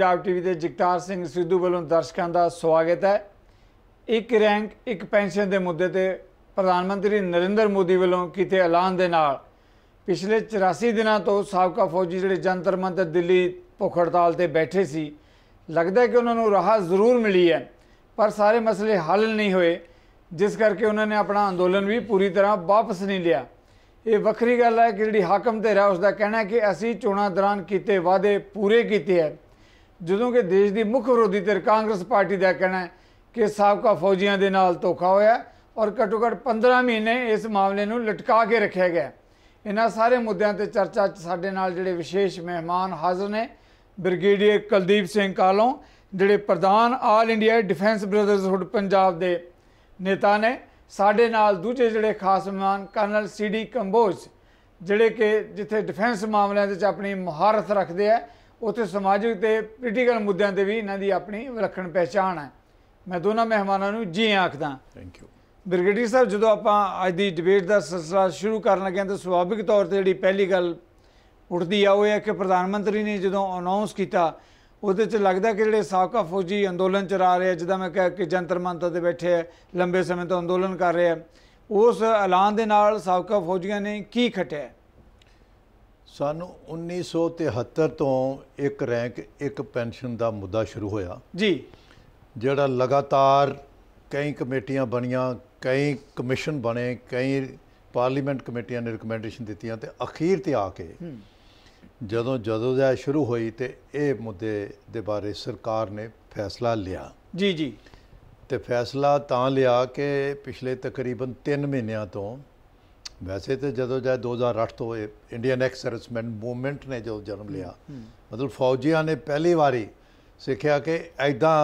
Punjab TV ਦੇ ਜਗਤਾਰ ਸਿੰਘ ਸਿੱਧੂ ਵੱਲੋਂ ਦਰਸ਼ਕਾਂ ਦਾ ਸਵਾਗਤ ਹੈ ਇੱਕ ਰੈਂਕ ਇੱਕ ਪੈਨਸ਼ਨ ਦੇ ਮੁੱਦੇ ਤੇ ਪ੍ਰਧਾਨ ਮੰਤਰੀ ਨਰਿੰਦਰ ਮੋਦੀ ਵੱਲੋਂ ਕੀਤੇ ਐਲਾਨ ਦੇ ਨਾਲ ਪਿਛਲੇ 84 ਦਿਨਾਂ ਤੋਂ ਸਾਬਕਾ ਫੌਜੀ ਜਿਹੜੇ ਜੰਤਰ ਮੰਤਰ ਦਿੱਲੀ ਭੁੱਖ ਹੜਤਾਲ ਤੇ ਬੈਠੇ ਸੀ ਲੱਗਦਾ ਕਿ ਉਹਨਾਂ ਨੂੰ ਰਾਹਤ ਜ਼ਰੂਰ ਮਿਲੀ ਹੈ ਪਰ ਸਾਰੇ ਮਸਲੇ ਹੱਲ ਨਹੀਂ ਹੋਏ ਜਿਸ ਕਰਕੇ ਉਹਨਾਂ ਨੇ ਆਪਣਾ ਅੰਦੋਲਨ ਵੀ ਪੂਰੀ ਤਰ੍ਹਾਂ ਵਾਪਸ ਨਹੀਂ ਲਿਆ ਇਹ ਵੱਖਰੀ ਗੱਲ ਹੈ ਕਿ ਜਿਹੜੀ ਹਾਕਮ ਤੇ ਰਿਹਾ ਉਸ ਦਾ ਕਹਿਣਾ ਹੈ ਕਿ ਅਸੀਂ ਚੋਣਾਂ ਦੌਰਾਨ ਕੀਤੇ ਵਾਅਦੇ ਪੂਰੇ ਕੀਤੇ ਹੈ ਜਦੋਂ ਕਿ ਦੇਸ਼ ਦੀ ਮੁੱਖ ਵਿਰੋਧੀ ਧਿਰ ਕਾਂਗਰਸ ਪਾਰਟੀ ਦਾ ਕਹਿਣਾ ਹੈ ਕਿ ਸਾਬਕਾ ਫੌਜੀਆਂ ਦੇ ਨਾਲ ਧੋਖਾ ਹੋਇਆ ਔਰ ਘੱਟੋ ਘੱਟ 15 ਮਹੀਨੇ ਇਸ ਮਾਮਲੇ ਨੂੰ ਲਟਕਾ ਕੇ ਰੱਖਿਆ ਗਿਆ ਇਹਨਾਂ ਸਾਰੇ ਮੁੱਦਿਆਂ ਤੇ ਚਰਚਾ ਸਾਡੇ ਨਾਲ ਜਿਹੜੇ ਵਿਸ਼ੇਸ਼ ਮਹਿਮਾਨ ਹਾਜ਼ਰ ਨੇ ਬ੍ਰਿਗੇਡੀਅਰ ਕੁਲਦੀਪ ਸਿੰਘ ਕਾਲੋਂ ਜਿਹੜੇ ਪ੍ਰਧਾਨ all India defence brotherhood Punjab ਦੇ ਨੇਤਾ ਨੇ ਸਾਡੇ ਨਾਲ ਦੂਜੇ ਜਿਹੜੇ ਖਾਸ ਮਹਿਮਾਨ ਕਰਨਲ ਸੀਡੀ ਕੰਬੋਜ ਜਿਹੜੇ ਕਿ ਜਿੱਥੇ ਡਿਫੈਂਸ ਮਾਮਲਿਆਂ ਦੇ ਵਿੱਚ ਆਪਣੀ ਮਹਾਰਤ ਰੱਖਦੇ ਆ ਉੱਥੇ ਸਮਾਜਿਕ ਤੇ ਪੋਲੀਟੀਕਲ ਮੁੱਦਿਆਂ ਤੇ ਵੀ ਇਹਨਾਂ ਦੀ ਆਪਣੀ ਵਿਲੱਖਣ ਪਛਾਣ ਹੈ ਮੈਂ ਦੋਨਾਂ ਮਹਿਮਾਨਾਂ ਨੂੰ ਜੀ ਆਖਦਾ ਥੈਂਕ ਯੂ ਬ੍ਰਿਗੇਡੀਅਰ ਸਾਹਿਬ ਜਦੋਂ ਆਪਾਂ ਅੱਜ ਦੀ ਡਿਬੇਟ ਦਾ ਸਿਲਸਿਲਾ ਸ਼ੁਰੂ ਕਰਨ ਲੱਗੇ ਤਾਂ ਸੁਭਾਵਿਕ ਤੌਰ ਤੇ ਜਿਹੜੀ ਪਹਿਲੀ ਗੱਲ ਉੱਠਦੀ ਆ ਉਹ ਹੈ ਕਿ ਪ੍ਰਧਾਨ ਮੰਤਰੀ ਨੇ ਜਦੋਂ ਅਨਾਉਂਸ ਕੀਤਾ ਉਹਦੇ 'ਚ ਲੱਗਦਾ ਕਿ ਜਿਹੜੇ ਸਾਬਕਾ ਫੌਜੀ ਅੰਦੋਲਨ ਚਲਾ ਰਹੇ ਆ ਜਿੱਦਾਂ ਮੈਂ ਕਿਹਾ ਕਿ ਜੰਤਰ ਮੰਤਰ ਤੇ ਬੈਠੇ ਆ ਲੰਬੇ ਸਮੇਂ ਤੋਂ ਅੰਦੋਲਨ ਕਰ ਰਹੇ ਆ ਉਸ ਐਲਾਨ ਦੇ ਨਾਲ ਸਾਬਕਾ ਫੌਜੀਆਂ ਨੇ ਕੀ ਖਟਿਆ ਸਾਨੂੰ 1973 ਤੋਂ ਇੱਕ ਰੈਂਕ ਇੱਕ ਪੈਨਸ਼ਨ ਦਾ ਮੁੱਦਾ ਸ਼ੁਰੂ ਹੋਇਆ ਜੀ ਜਿਹੜਾ ਲਗਾਤਾਰ ਕਈ ਕਮੇਟੀਆਂ ਬਣੀਆਂ ਕਈ ਕਮਿਸ਼ਨ ਬਣੇ ਕਈ ਪਾਰਲੀਮੈਂਟ ਕਮੇਟੀਆਂ ਨੇ ਰეკਮੈਂਡੇਸ਼ਨ ਦਿੱਤੀਆਂ ਤੇ ਅਖੀਰ ਤੇ ਆ ਕੇ ਜਦੋਂ ਜਦੋਂ ਦਾ ਸ਼ੁਰੂ ਹੋਈ ਤੇ ਇਹ ਮੁੱਦੇ ਦੇ ਬਾਰੇ ਸਰਕਾਰ ਨੇ ਫੈਸਲਾ ਲਿਆ ਜੀ ਜੀ ਤੇ ਫੈਸਲਾ ਤਾਂ ਲਿਆ ਕਿ ਪਿਛਲੇ ਤਕਰੀਬਨ 3 ਮਹੀਨਿਆਂ ਤੋਂ ਵੈਸੇ ਤੇ ਜਦੋਂ ਜਦ 2008 ਤੋਂ ਇੰਡੀਅਨ ਐਕਸਰਸਮੈਂਟ ਮੂਵਮੈਂਟ ਨੇ ਜੋ ਜਨਮ ਲਿਆ ਮਤਲਬ ਫੌਜੀਆਂ ਨੇ ਪਹਿਲੀ ਵਾਰੀ ਸਿੱਖਿਆ ਕਿ ਐਦਾਂ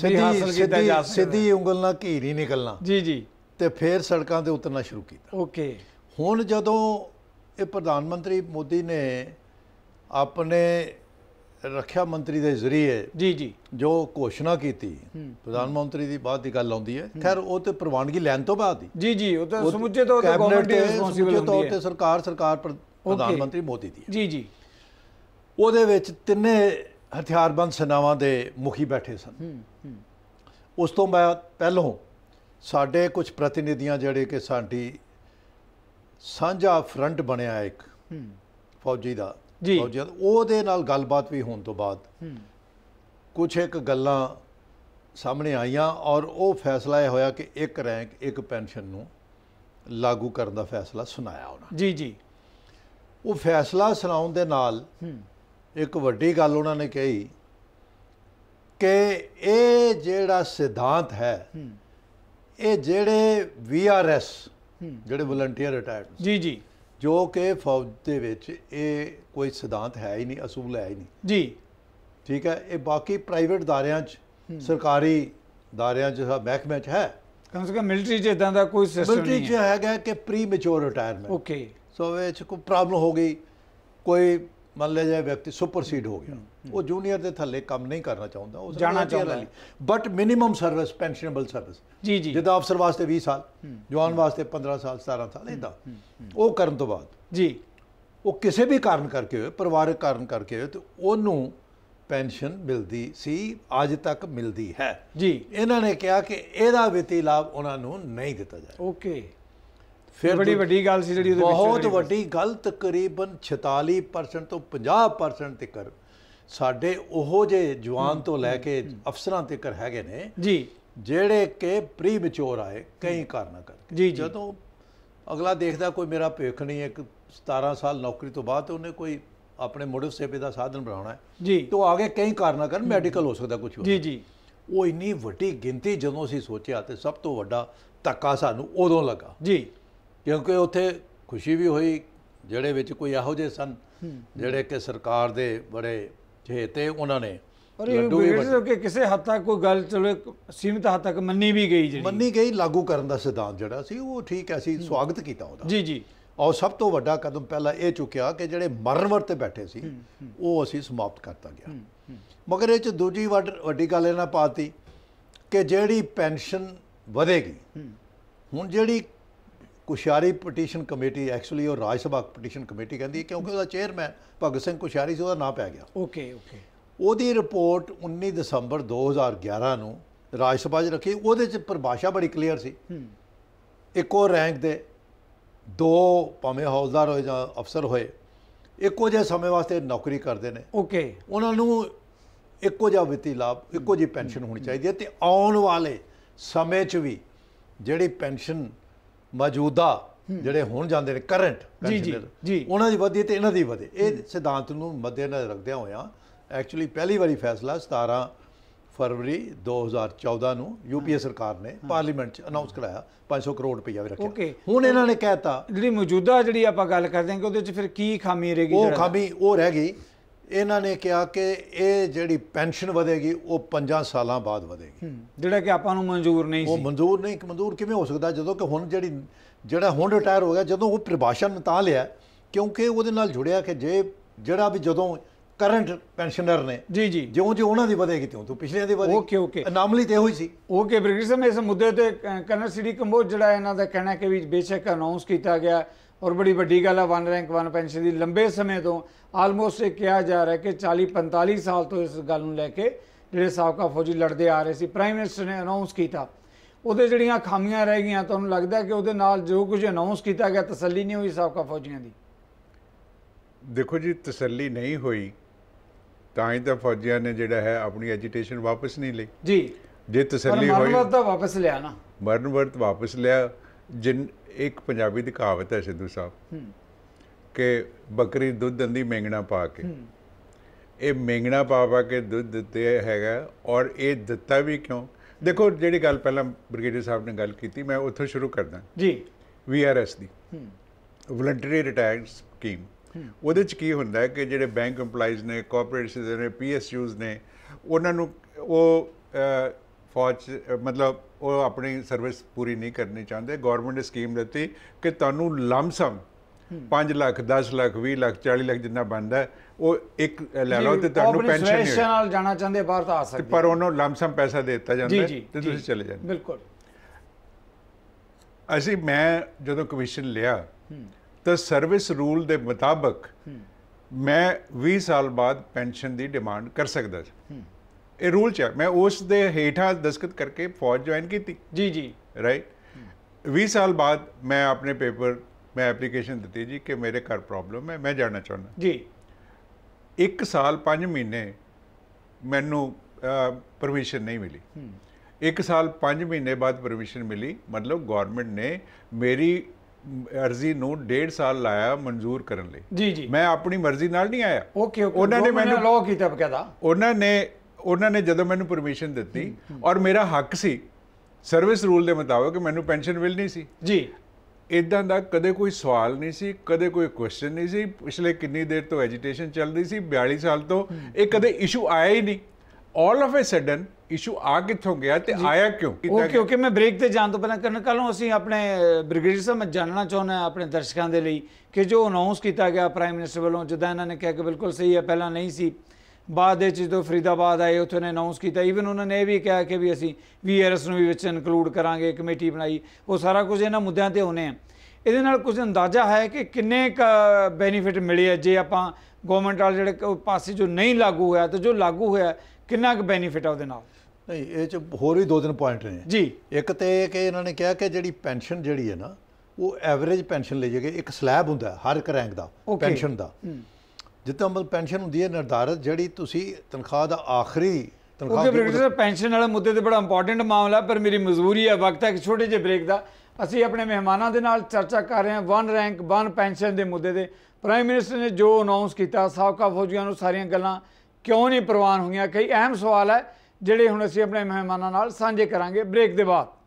ਸਿੱਧੀ ਸਿੱਧੀ ਸਿੱਧੀ ਉਂਗਲ ਨਾਲ ਘੀਰੀ ਨਿਕਲਣਾ ਜੀ ਜੀ ਤੇ ਫਿਰ ਸੜਕਾਂ ਤੇ ਉਤਰਨਾ ਸ਼ੁਰੂ ਕੀਤਾ ਓਕੇ ਹੁਣ ਜਦੋਂ ਇਹ ਪ੍ਰਧਾਨ ਮੰਤਰੀ ਮੋਦੀ ਨੇ ਆਪਣੇ ਰੱਖਿਆ ਮੰਤਰੀ ਦੇ ਜ਼ਰੀਏ ਜੀ ਜੀ ਜੋ ਘੋਸ਼ਣਾ ਕੀਤੀ ਪ੍ਰਧਾਨ ਮੰਤਰੀ ਦੀ ਬਾਤ ਦੀ ਗੱਲ ਆਉਂਦੀ ਹੈ ਖੈਰ ਉਹ ਤੇ ਪ੍ਰਵਾਨਗੀ ਲੈਣ ਤੋਂ ਬਾਅਦ ਹੀ ਜੀ ਜੀ ਉਹ ਤਾਂ ਸਮੁੱਚੇ ਤੌਰ ਤੇ ਗਵਰਨਮੈਂਟ ਦੀ ਰਿਸਪੌਂਸਿਬਿਲਟੀ ਹੁੰਦੀ ਹੈ ਤੌਰ ਤੇ ਸਰਕਾਰ ਸਰਕਾਰ ਪ੍ਰਧਾਨ ਮੰਤਰੀ ਮੋਦੀ ਦੀ ਹੈ ਜੀ ਜੀ ਉਹਦੇ ਵਿੱਚ ਤਿੰਨੇ ਹਥਿਆਰਬੰਦ ਸੈਨਾਵਾਂ ਦੇ ਮੁਖੀ ਬੈਠੇ ਸਨ ਉਸ ਤੋਂ ਬਾਅਦ ਪਹਿਲੋਂ ਸਾਡੇ ਕੁਝ ਪ੍ਰਤੀਨਿਧੀਆਂ ਜਿਹੜੇ ਕਿ ਸਾਡੀ ਸਾਂਝਾ ਫਰੰਟ ਬਣਿਆ ਇੱਕ ਫੌਜੀ ਦਾ ਜੀ ਉਹਦੇ ਨਾਲ ਗੱਲਬਾਤ ਵੀ ਹੋਣ ਤੋਂ ਬਾਅਦ ਕੁਝ ਇੱਕ ਗੱਲਾਂ ਸਾਹਮਣੇ ਆਈਆਂ ਔਰ ਉਹ ਫੈਸਲਾ ਇਹ ਹੋਇਆ ਕਿ ਇੱਕ ਰੈਂਕ ਇੱਕ ਪੈਨਸ਼ਨ ਨੂੰ ਲਾਗੂ ਕਰਨ ਦਾ ਫੈਸਲਾ ਸੁਣਾਇਆ ਉਹਨਾਂ ਜੀ ਜੀ ਉਹ ਫੈਸਲਾ ਸੁਣਾਉਣ ਦੇ ਨਾਲ ਇੱਕ ਵੱਡੀ ਗੱਲ ਉਹਨਾਂ ਨੇ ਕਹੀ ਕਿ ਇਹ ਜਿਹੜਾ ਸਿਧਾਂਤ ਹੈ ਇਹ ਜਿਹੜੇ ਵੀਆਰਐਸ ਜਿਹੜੇ ਵਲੰਟੀਅਰ ਰਿਟਾਇਰਡ ਜੀ ਜੀ ਜੋ ਕਿ ਫੌਜ ਦੇ ਵਿੱਚ ਇਹ ਕੋਈ ਸਿਧਾਂਤ ਹੈ ਹੀ ਨਹੀਂ ਅਸੂਲ ਹੈ ਹੀ ਨਹੀਂ ਜੀ ਠੀਕ ਹੈ ਇਹ ਬਾਕੀ ਪ੍ਰਾਈਵੇਟ ਦਾਰਿਆਂ 'ਚ ਸਰਕਾਰੀ ਦਾਰਿਆਂ 'ਚ ਮਹਿਕਮੇ 'ਚ ਹੈ ਕਮ ਸੇ ਕਮ ਮਿਲਟਰੀ 'ਚ ਇਦਾਂ ਦਾ ਕੋਈ ਸਿਸਟਮ ਨਹੀਂ ਮਿਲਟਰੀ 'ਚ ਹੈਗਾ ਕਿ premature retirement okay so ਵਿੱਚ ਕੋਈ ਪ੍ਰੋਬਲਮ ਹੋ ਗਈ ਕੋਈ ਮੰਨ ਲਿਆ ਜਾਏ ਵਿਅਕਤੀ ਸੁਪਰਸੀਡ ਹੋ ਗਿਆ ਉਹ ਜੂਨੀਅਰ ਦੇ ਥੱਲੇ ਕੰਮ ਨਹੀਂ ਕਰਨਾ ਚਾਹੁੰਦਾ ਉਹ ਜਾਣਾ ਚਾਹੁੰਦਾ but minimum service pensionable service ਜੀ ਜੀ ਜਿੱਦਾਂ ਅਫਸਰ ਵਾਸਤੇ 20 ਸਾਲ ਜਵਾਨ ਵਾਸਤੇ 15 ਸਾਲ 17 ਸਾਲ ਇਹਦਾ ਉਹ ਕਰਨ ਤੋਂ ਬਾਅਦ ਜੀ ਉਹ ਕਿਸੇ ਵੀ ਕਾਰਨ ਕਰਕੇ ਹੋਵੇ ਪਰਿਵਾਰਕ ਕਾਰਨ ਕਰਕੇ ਹੋਵੇ ਤੇ ਉਹਨੂੰ ਪੈਨਸ਼ਨ ਮਿਲਦੀ ਸੀ ਅੱਜ ਤੱਕ ਮਿਲਦੀ ਹੈ ਜੀ ਇਹਨਾਂ ਨੇ ਕਿਹਾ ਕਿ ਇਹਦਾ ਵਿੱਤੀ ਲਾਭ ਉਹਨਾਂ ਨੂੰ ਨਹੀਂ ਦਿੱਤਾ ਜਾਏ ਓਕੇ ਫਿਰ ਬੜੀ ਵੱਡੀ ਗੱਲ ਸੀ ਜਿਹੜੀ ਉਹਦੇ ਵਿੱਚ ਬਹੁਤ ਵੱਡੀ ਗੱਲ ਤਕਰੀਬਨ 46% ਤੋਂ 50% ਤੱਕ ਸਾਡੇ ਉਹੋ ਜੇ ਜਵਾਨ ਤੋਂ ਲੈ ਕੇ ਅਫਸਰਾਂ ਤੱਕ ਹੈਗੇ ਨੇ ਜੀ ਜਿਹੜੇ ਕਿ ਪ੍ਰੀ ਵਿਚੋਰ ਆਏ ਕਈ ਕਾਰਨ ਕਰਕੇ ਜਦੋਂ ਅਗਲਾ ਦੇਖਦਾ ਕੋਈ ਮੇਰਾ ਭੇਖ ਨਹੀਂ ਇੱਕ 17 ਸਾਲ ਨੌਕਰੀ ਤੋਂ ਬਾਅਦ ਉਹਨੇ ਕੋਈ ਆਪਣੇ ਮੋਟਿਵ ਸੇਪੇ ਦਾ ਸਾਧਨ ਬਣਾਉਣਾ ਹੈ ਜੀ ਤੋਂ ਆਗੇ ਕਈ ਕਾਰਨਾ ਕਰ ਮੈਡੀਕਲ ਹੋ ਸਕਦਾ ਕੁਝ ਜੀ ਜੀ ਉਹ ਇੰਨੀ ਵੱਡੀ ਗਿਣਤੀ ਜਦੋਂ ਅਸੀਂ ਸੋਚਿਆ ਤੇ ਸਭ ਤੋਂ ਵੱਡਾ ਤੱਕਾ ਸਾਨੂੰ ਉਦੋਂ ਲੱਗਾ ਜੀ ਕਿਉਂਕਿ ਉੱਥੇ ਖੁਸ਼ੀ ਵੀ ਹੋਈ ਜਿਹੜੇ ਵਿੱਚ ਕੋਈ ਇਹੋ ਜਿਹੇ ਸਨ ਜਿਹੜੇ ਕਿ ਸਰਕਾਰ ਦੇ ਬੜੇ ਛੇਤੇ ਉਹਨਾਂ ਨੇ ਔਰ ਇਹ ਵੀਡੀਓ ਕਿ ਕਿਸੇ ਹੱਦ ਤੱਕ ਕੋਈ ਗੱਲ ਚਲੋ ਸੀਮਿਤ ਹੱਦ ਤੱਕ ਮੰਨੀ ਵੀ ਗਈ ਜਿਹੜੀ ਮੰਨੀ ਗਈ ਲਾਗੂ ਕਰਨ ਦਾ ਸਿਧਾਂਤ ਜਿਹੜਾ ਸੀ ਉਹ ਠੀਕ ਹੈ ਸੀ ਸਵਾਗਤ ਕੀਤਾ ਉਹਦਾ ਜੀ ਜੀ ਔਰ ਸਭ ਤੋਂ ਵੱਡਾ ਕਦਮ ਪਹਿਲਾਂ ਇਹ ਚੁੱਕਿਆ ਕਿ ਜਿਹੜੇ ਮਰਨਵਰ ਤੇ ਬੈਠੇ ਸੀ ਉਹ ਅਸੀਂ ਸਮਾਪਤ ਕਰਤਾ ਗਿਆ ਮਗਰ ਇਹ ਚ ਦੂਜੀ ਵੱਡੀ ਗੱਲ ਇਹਨਾਂ ਪਾਤੀ ਕਿ ਜਿਹੜੀ ਪੈਨਸ਼ਨ ਵਧੇਗੀ ਹੁਣ ਜਿਹੜੀ ਕੁਸ਼ਿਆਰੀ ਪਟੀਸ਼ਨ ਕਮੇਟੀ ਐਕਚੁਅਲੀ ਉਹ ਰਾਜ ਸਭਾ ਪਟੀਸ਼ਨ ਕਮੇਟੀ ਕਹਿੰਦੀ ਹੈ ਕਿਉਂਕਿ ਉਹਦਾ ਚੇਅਰਮੈਨ ਭਗਤ ਸਿੰਘ ਕੁਸ਼ਿਆਰੀ ਸੀ ਉਹਦਾ ਨਾਂ ਪੈ ਗਿਆ ਓਕੇ ਓਕੇ ਉਹਦੀ ਰਿਪੋਰਟ 19 ਦਸੰਬਰ 2011 ਨੂੰ ਰਾਜ ਸਭਾ 'ਚ ਰੱਖੀ ਉਹਦੇ 'ਚ ਪਰਿਭਾਸ਼ਾ ਬੜੀ ਕਲੀਅਰ ਸੀ ਇੱਕੋ ਰੈਂਕ ਦੇ ਦੋ ਭਾਵੇਂ ਹੌਲਦਾਰ ਹੋਏ ਜਾਂ ਅਫਸਰ ਹੋਏ ਇੱਕੋ ਜਿਹੇ ਸਮੇਂ ਵਾਸਤੇ ਨੌਕਰੀ ਕਰਦੇ ਨੇ ਓਕੇ ਉਹਨਾਂ ਨੂੰ ਇੱਕੋ ਜਿਹਾ ਵਿੱਤੀ ਲਾਭ ਇੱਕੋ ਜਿਹੀ ਪੈਨਸ਼ਨ ਹੋਣੀ ਚਾਹੀਦੀ ਹੈ ਤੇ ਆਉਣ ਵਾਲੇ ਸਮੇਂ 'ਚ ਵੀ ਜਿਹੜੀ ਪੈਨਸ਼ਨ ਮੌਜੂਦਾ ਜਿਹੜੇ ਹੁਣ ਜਾਂਦੇ ਨੇ ਕਰੰਟ ਜੀ ਜੀ ਉਹਨਾਂ ਦੀ ਵਧੀ ਤੇ ਇਹਨਾਂ ਦੀ ਵਧੇ ਇਹ ਸਿਧਾਂਤ ਨੂੰ ਮੱਦੇਨਜ਼ਰ ਰੱਖਦਿਆਂ ਹੋਇਆ ਐਕਚੁਅਲੀ ਪਹਿਲੀ ਵਾਰੀ ਫੈਸਲਾ 17 ਫਰਵਰੀ 2014 ਨੂੰ ਯੂਪੀਏ ਸਰਕਾਰ ਨੇ ਪਾਰਲੀਮੈਂਟ 'ਚ ਅਨਾਉਂਸ ਕਰਾਇਆ 500 ਕਰੋੜ ਰੁਪਈਆ ਵੀ ਰੱਖਿਆ ਹੁਣ ਇਹਨਾਂ ਨੇ ਕਹਿਤਾ ਜਿਹੜੀ ਮੌਜੂਦਾ ਜਿਹੜੀ ਆਪਾਂ ਗੱਲ ਕਰਦੇ ਹਾਂ ਕਿ ਉਹਦੇ 'ਚ ਫਿਰ ਕੀ ਖਾਮੀ ਰਹਿ ਗਈ ਉਹ ਖਾਮੀ ਉਹ ਰਹਿ ਗਈ ਇਹਨਾਂ ਨੇ ਕਿਹਾ ਕਿ ਇਹ ਜਿਹੜੀ ਪੈਨਸ਼ਨ ਵਧੇਗੀ ਉਹ 5 ਸਾਲਾਂ ਬਾਅਦ ਵਧੇਗੀ ਜਿਹੜਾ ਕਿ ਆਪਾਂ ਨੂੰ ਮਨਜ਼ੂਰ ਨਹੀਂ ਸੀ ਉਹ ਮਨਜ਼ੂਰ ਨਹੀਂ ਮਨਜ਼ੂਰ ਕਿਵੇਂ ਹੋ ਸਕਦਾ ਜਦੋਂ ਕਿ ਹੁਣ ਜਿਹੜੀ ਜਿਹੜਾ ਹੁਣ ਰਿਟਾਇਰ ਹੋ ਗਿਆ ਜਦੋਂ ਉਹ ਪ੍ਰਭਾਸ਼ਨ ਤਾਂ ਲਿਆ ਕਿਉਂਕਿ ਉਹਦੇ ਨਾਲ ਜੁੜਿਆ ਕਿ ਜੇ ਜਿਹੜਾ ਵੀ ਜਦੋਂ ਕਰੰਟ ਪੈਨਸ਼ਨਰ ਨੇ ਜੀ ਜੀ ਜਿਉਂ ਜਿਉਂ ਉਹਨਾਂ ਦੀ ਵਧੇਗੀ ਤਿਉਂ ਤੋਂ ਪਿਛਲਿਆਂ ਦੀ ਵਧੇਗੀ ਓਕੇ ਓਕੇ ਅਨਾਮਲੀ ਤੇ ਹੋਈ ਸੀ ਓਕੇ ਬ੍ਰਿਗੇਡ ਇਸ ਮੁੱਦੇ ਤੇ ਕਨਰ ਸਿਟੀ ਕੰਬੋਜ ਜਿਹੜਾ ਇਹਨਾਂ ਦਾ ਕਹਿਣਾ ਕਿ ਵੀ ਬੇਸ਼ੱਕ ਅਨਾਉਂਸ ਕੀਤਾ ਗਿਆ ਔਰ ਬੜੀ ਵੱਡੀ ਗੱਲ ਹੈ ਵਨ ਰੈਂਕ ਵਨ ਪੈਨਸ਼ਨ ਦੀ ਲੰਬੇ ਸਮੇਂ ਤੋਂ ਆਲਮੋਸਟ ਇਹ ਕਿਹਾ ਜਾ ਰਿਹਾ ਕਿ 40 45 ਸਾਲ ਤੋਂ ਇਸ ਗੱਲ ਨੂੰ ਲੈ ਕੇ ਜਿਹੜੇ ਸਾਬਕਾ ਫੌਜੀ ਲੜਦੇ ਆ ਰਹੇ ਸੀ ਪ੍ਰਾਈਮ ਮਿਨਿਸਟਰ ਨੇ ਅਨਾਉਂਸ ਕੀਤਾ ਉਹਦੇ ਜਿਹੜੀਆਂ ਖਾਮੀਆਂ ਰਹਿ ਗਈਆਂ ਤੁਹਾਨੂੰ ਲੱਗਦਾ ਕਿ ਉਹਦੇ ਨਾਲ ਜੋ ਕੁਝ ਅਨਾਉਂਸ ਕੀਤਾ ਗਿਆ ਤਸੱਲੀ ਨਹੀਂ ਹੋਈ ਸਾਬਕਾ ਫੌਜੀਆਂ ਦੀ ਦੇਖੋ ਜੀ ਤਸੱਲੀ ਨਹੀਂ ਹੋਈ ਤਾਂ ਹੀ ਤਾਂ ਫੌਜੀਆਂ ਨੇ ਜਿਹੜਾ ਹੈ ਆਪਣੀ ਐਜੀਟੇਸ਼ਨ ਵਾਪਸ ਨਹੀਂ ਲਈ ਜੀ ਜੇ ਤਸੱਲੀ ਹੋਈ ਮਰਨ ਵਰਤ ਵਾਪਸ ਲਿਆ ਨਾ ਮਰਨ ਵਰਤ ਵਾਪਸ ਲਿਆ ਜਿਨ ਇੱਕ ਪੰਜਾਬੀ ਦੀ ਕਹਾਵਤ ਹੈ ਸਿੱਧੂ ਸਾਹਿਬ ਕਿ ਬੱਕਰੀ ਦੁੱਧ ਦੰਦੀ ਮੇਂਗਣਾ ਪਾ ਕੇ ਇਹ ਮੇਂਗਣਾ ਪਾ ਪਾ ਕੇ ਦੁੱਧ ਦਿੱਤੇ ਹੈਗਾ ਔਰ ਇਹ ਦਿੱਤਾ ਵੀ ਕਿਉਂ ਦੇਖੋ ਜਿਹੜੀ ਗੱਲ ਪਹਿਲਾਂ ਬ੍ਰਿਗੇਡੀਅਰ ਸਾਹਿਬ ਨੇ ਗੱਲ ਕੀਤੀ ਮੈਂ ਉੱਥੋਂ ਸ਼ੁਰੂ ਕਰਦਾ ਜੀ ਵੀਆਰਐਸ ਦੀ ਵਲੰਟਰੀ ਰਿਟਾਇਰਡ ਸਕੀਮ ਉਹਦੇ ਚ ਕੀ ਹੁੰਦਾ ਕਿ ਜਿਹੜੇ ਬੈਂਕ ਏਮਪਲਾਈਜ਼ ਨੇ ਕਾਰਪੋਰੇਟਸ ਨੇ ਪੀਐਸਯੂਜ਼ ਨੇ ਉਹਨਾਂ ਨੂੰ ਉਹ ਫੌਜ ਮਤਲਬ ਉਹ ਆਪਣੀ ਸਰਵਿਸ ਪੂਰੀ ਨਹੀਂ ਕਰਨੀ ਚਾਹੁੰਦੇ ਗਵਰਨਮੈਂਟ ਨੇ ਸਕੀਮ ਦਿੱਤੀ ਕਿ ਤੁਹਾਨੂੰ ਲੰਮਸਮ 5 ਲੱਖ 10 ਲੱਖ 20 ਲੱਖ 40 ਲੱਖ ਜਿੰਨਾ ਬਣਦਾ ਉਹ ਇੱਕ ਲੈ ਲਓ ਤੇ ਤੁਹਾਨੂੰ ਪੈਨਸ਼ਨ ਨਹੀਂ ਪੈਨਸ਼ਨ ਨਾਲ ਜਾਣਾ ਚਾਹੁੰਦੇ ਬਾਹਰ ਤਾਂ ਆ ਸਕਦੇ ਪਰ ਉਹਨੂੰ ਲੰਮਸਮ ਪੈਸਾ ਦਿੱਤਾ ਜਾਂਦਾ ਤੇ ਤੁਸੀਂ ਚਲੇ ਜਾਂਦੇ ਬਿਲਕੁਲ ਅਸੀਂ ਮੈਂ ਜਦੋਂ ਕਮਿਸ਼ਨ ਲਿਆ ਤਾਂ ਸਰਵਿਸ ਰੂਲ ਦੇ ਮੁਤਾਬਕ ਮੈਂ 20 ਸਾਲ ਬਾਅਦ ਪੈਨਸ਼ਨ ਦੀ ਡਿਮਾਂਡ ਕਰ ਸਕਦਾ ਸੀ ਇਹ ਰੂਲ ਚ ਮੈਂ ਉਸ ਦੇ ਹੇਠਾਂ ਦਸਖਤ ਕਰਕੇ ਫੌਜ ਜੁਆਇਨ ਕੀਤੀ ਜੀ ਜੀ ਰਾਈਟ 20 ਸਾਲ ਬਾਅਦ ਮੈਂ ਆਪਣੇ ਪੇਪਰ ਮੈਂ ਐਪਲੀਕੇਸ਼ਨ ਦਿੱਤੀ ਜੀ ਕਿ ਮੇਰੇ ਘਰ ਪ੍ਰੋਬਲਮ ਹੈ ਮੈਂ ਜਾਣਾ ਚਾਹੁੰਦਾ ਜੀ 1 ਸਾਲ 5 ਮਹੀਨੇ ਮੈਨੂੰ ਪਰਮਿਸ਼ਨ ਨਹੀਂ ਮਿਲੀ 1 ਸਾਲ 5 ਮਹੀਨੇ ਬਾਅਦ ਪਰਮਿਸ਼ਨ ਮਿਲੀ ਮਤਲਬ ਗਵਰਨਮੈਂਟ ਨੇ ਮੇਰੀ ਅਰਜ਼ੀ ਨੂੰ 1.5 ਸਾਲ ਲਾਇਆ ਮਨਜ਼ੂਰ ਕਰਨ ਲਈ ਜੀ ਜੀ ਮੈਂ ਆਪਣੀ ਮਰਜ਼ੀ ਨਾਲ ਨਹੀਂ ਆਇਆ ਓਕੇ ਓਕੇ ਉਹਨਾਂ ਨੇ ਮੈਨੂੰ ਲੋ ਕੀਤਾ ਬਕਾਇਦਾ ਉਹਨਾਂ ਨੇ ਉਹਨਾਂ ਨੇ ਜਦੋਂ ਮੈਨੂੰ ਪਰਮਿਸ਼ਨ ਦਿੱਤੀ ਔਰ ਮੇਰਾ ਹੱਕ ਸੀ ਸਰਵਿਸ ਰੂਲ ਦੇ ਮੁਤਾਬਕ ਮੈਨੂੰ ਪੈਨਸ਼ਨ ਨਹੀਂ ਸੀ ਜੀ ਇਦਾਂ ਦਾ ਕਦੇ ਕੋਈ ਸਵਾਲ ਨਹੀਂ ਸੀ ਕਦੇ ਕੋਈ ਕੁਐਸਚਨ ਨਹੀਂ ਸੀ ਪਿਛਲੇ ਕਿੰਨੀ ਦੇਰ ਤੋਂ ਐਜੀਟੇਸ਼ਨ ਚੱਲਦੀ ਸੀ 42 ਸਾਲ ਤੋਂ ਇਹ ਕਦੇ ਇਸ਼ੂ ਆਇਆ ਹੀ ਨਹੀਂ all of a sudden issue ਆ ਕਿੱਥੋਂ ਗਿਆ ਤੇ ਆਇਆ ਕਿਉਂ ਉਹ ਕਿਉਂਕਿ ਮੈਂ ਬ੍ਰੇਕ ਤੇ ਜਾਣ ਤੋਂ ਪਹਿਲਾਂ ਕਰਨ ਕੱਲੋਂ ਅਸੀਂ ਆਪਣੇ ਬ੍ਰਿਗੇਡੀਅਰ ਸਾਹਿਬ ਜਾਣਨਾ ਚਾਹੁੰਦਾ ਆਪਣੇ ਦਰਸ਼ਕਾਂ ਦੇ ਲਈ ਕਿ ਜੋ ਅਨਾਉਂਸ ਕੀਤਾ ਗਿਆ ਪ੍ਰਾਈਮ ਮਿਨਿਸਟਰ ਵੱਲੋਂ ਜਿੱਦਾਂ ਇਹਨਾਂ ਨੇ ਕਿਹਾ ਕਿ ਬਿਲਕੁਲ ਸਹੀ ਹੈ ਪਹਿਲਾਂ ਨਹੀਂ ਸੀ ਬਾਅਦ ਦੇ ਜਦੋਂ ਫਰੀਦਾਬਾਦ ਆਏ ਉੱਥੇ ਨੇ ਅਨਾਉਂਸ ਕੀਤਾ ਇਵਨ ਉਹਨਾਂ ਨੇ ਇਹ ਵੀ ਕਿਹਾ ਕਿ ਵੀ ਅਸੀਂ ਵੀਆਰਐਸ ਨੂੰ ਵੀ ਵਿੱਚ ਇਨਕਲੂਡ ਕਰਾਂਗੇ ਕਮੇਟੀ ਬਣਾਈ ਉਹ ਸਾਰਾ ਕੁਝ ਇਹਨਾਂ ਮੁੱਦਿਆਂ ਤੇ ਹੋਣੇ ਆ ਇਹਦੇ ਨਾਲ ਕੁਝ ਅੰਦਾਜ਼ਾ ਹੈ ਕਿ ਕਿੰਨੇ ਕ ਬੈਨੀਫਿਟ ਮਿਲੇ ਆ ਜੇ ਆਪਾਂ ਗਵਰਨਮੈਂਟ ਵਾਲ ਜਿਹੜੇ ਪਾਸੇ ਜੋ ਨਹੀਂ ਲਾਗੂ ਹੋਇਆ ਤੇ ਜੋ ਲਾਗੂ ਹੋਇਆ ਕਿੰਨਾ ਕ ਬੈਨੀਫਿਟ ਆ ਉਹਦੇ ਨਾਲ ਨਹੀਂ ਇਹ ਚ ਹੋਰ ਵੀ ਦੋ ਤਿੰਨ ਪੁਆਇੰਟ ਨੇ ਜੀ ਇੱਕ ਤੇ ਕਿ ਇਹਨਾਂ ਨੇ ਕਿਹਾ ਕਿ ਜਿਹੜੀ ਪੈਨਸ਼ਨ ਜਿਹੜੀ ਹੈ ਨਾ ਉਹ ਐਵਰੇਜ ਪੈਨਸ਼ਨ ਲਈ ਜੇ ਇੱਕ ਸਲੈਬ ਹੁੰਦਾ ਹਰ ਇੱਕ ਰੈਂਕ ਦਾ ਪੈਨਸ਼ਨ ਦਾ ਜਿੱਤੇ ਅਮਲ ਪੈਨਸ਼ਨ ਹੁੰਦੀ ਹੈ ਨਿਰਧਾਰਿਤ ਜਿਹੜੀ ਤੁਸੀਂ ਤਨਖਾਹ ਦਾ ਆਖਰੀ ਤਨਖਾਹ ਦੀ ਸਰ ਪੈਨਸ਼ਨ ਵਾਲੇ ਮੁੱਦੇ ਤੇ ਬੜਾ ਇੰਪੋਰਟੈਂਟ ਮਾਮਲਾ ਪਰ ਮੇਰੀ ਮਜਬੂਰੀ ਹੈ ਵਕਤ ਹੈ ਕਿ ਛੋਟੇ ਜਿਹੇ ਬ੍ਰੇਕ ਦਾ ਅਸੀਂ ਆਪਣੇ ਮਹਿਮਾਨਾਂ ਦੇ ਨਾਲ ਚਰਚਾ ਕਰ ਰਹੇ ਹਾਂ ਵਨ ਰੈਂਕ ਵਨ ਪੈਨਸ਼ਨ ਦੇ ਮੁੱਦੇ ਤੇ ਪ੍ਰਾਈਮ ਮਿਨਿਸਟਰ ਨੇ ਜੋ ਅਨਾਉਂਸ ਕੀਤਾ ਸਾਬਕਾ ਫੌਜੀਆਂ ਨੂੰ ਸਾਰੀਆਂ ਗੱਲਾਂ ਕਿਉਂ ਨਹੀਂ ਪ੍ਰਵਾਨ ਹੋਈਆਂ ਕਈ ਅਹਿਮ ਸਵਾਲ ਹੈ ਜਿਹੜੇ ਹੁਣ ਅਸੀਂ ਆਪਣੇ ਮਹਿਮਾਨਾਂ ਨਾਲ ਸਾਂਝੇ ਕਰਾਂਗੇ ਬ੍ਰੇਕ ਦੇ ਬਾਅਦ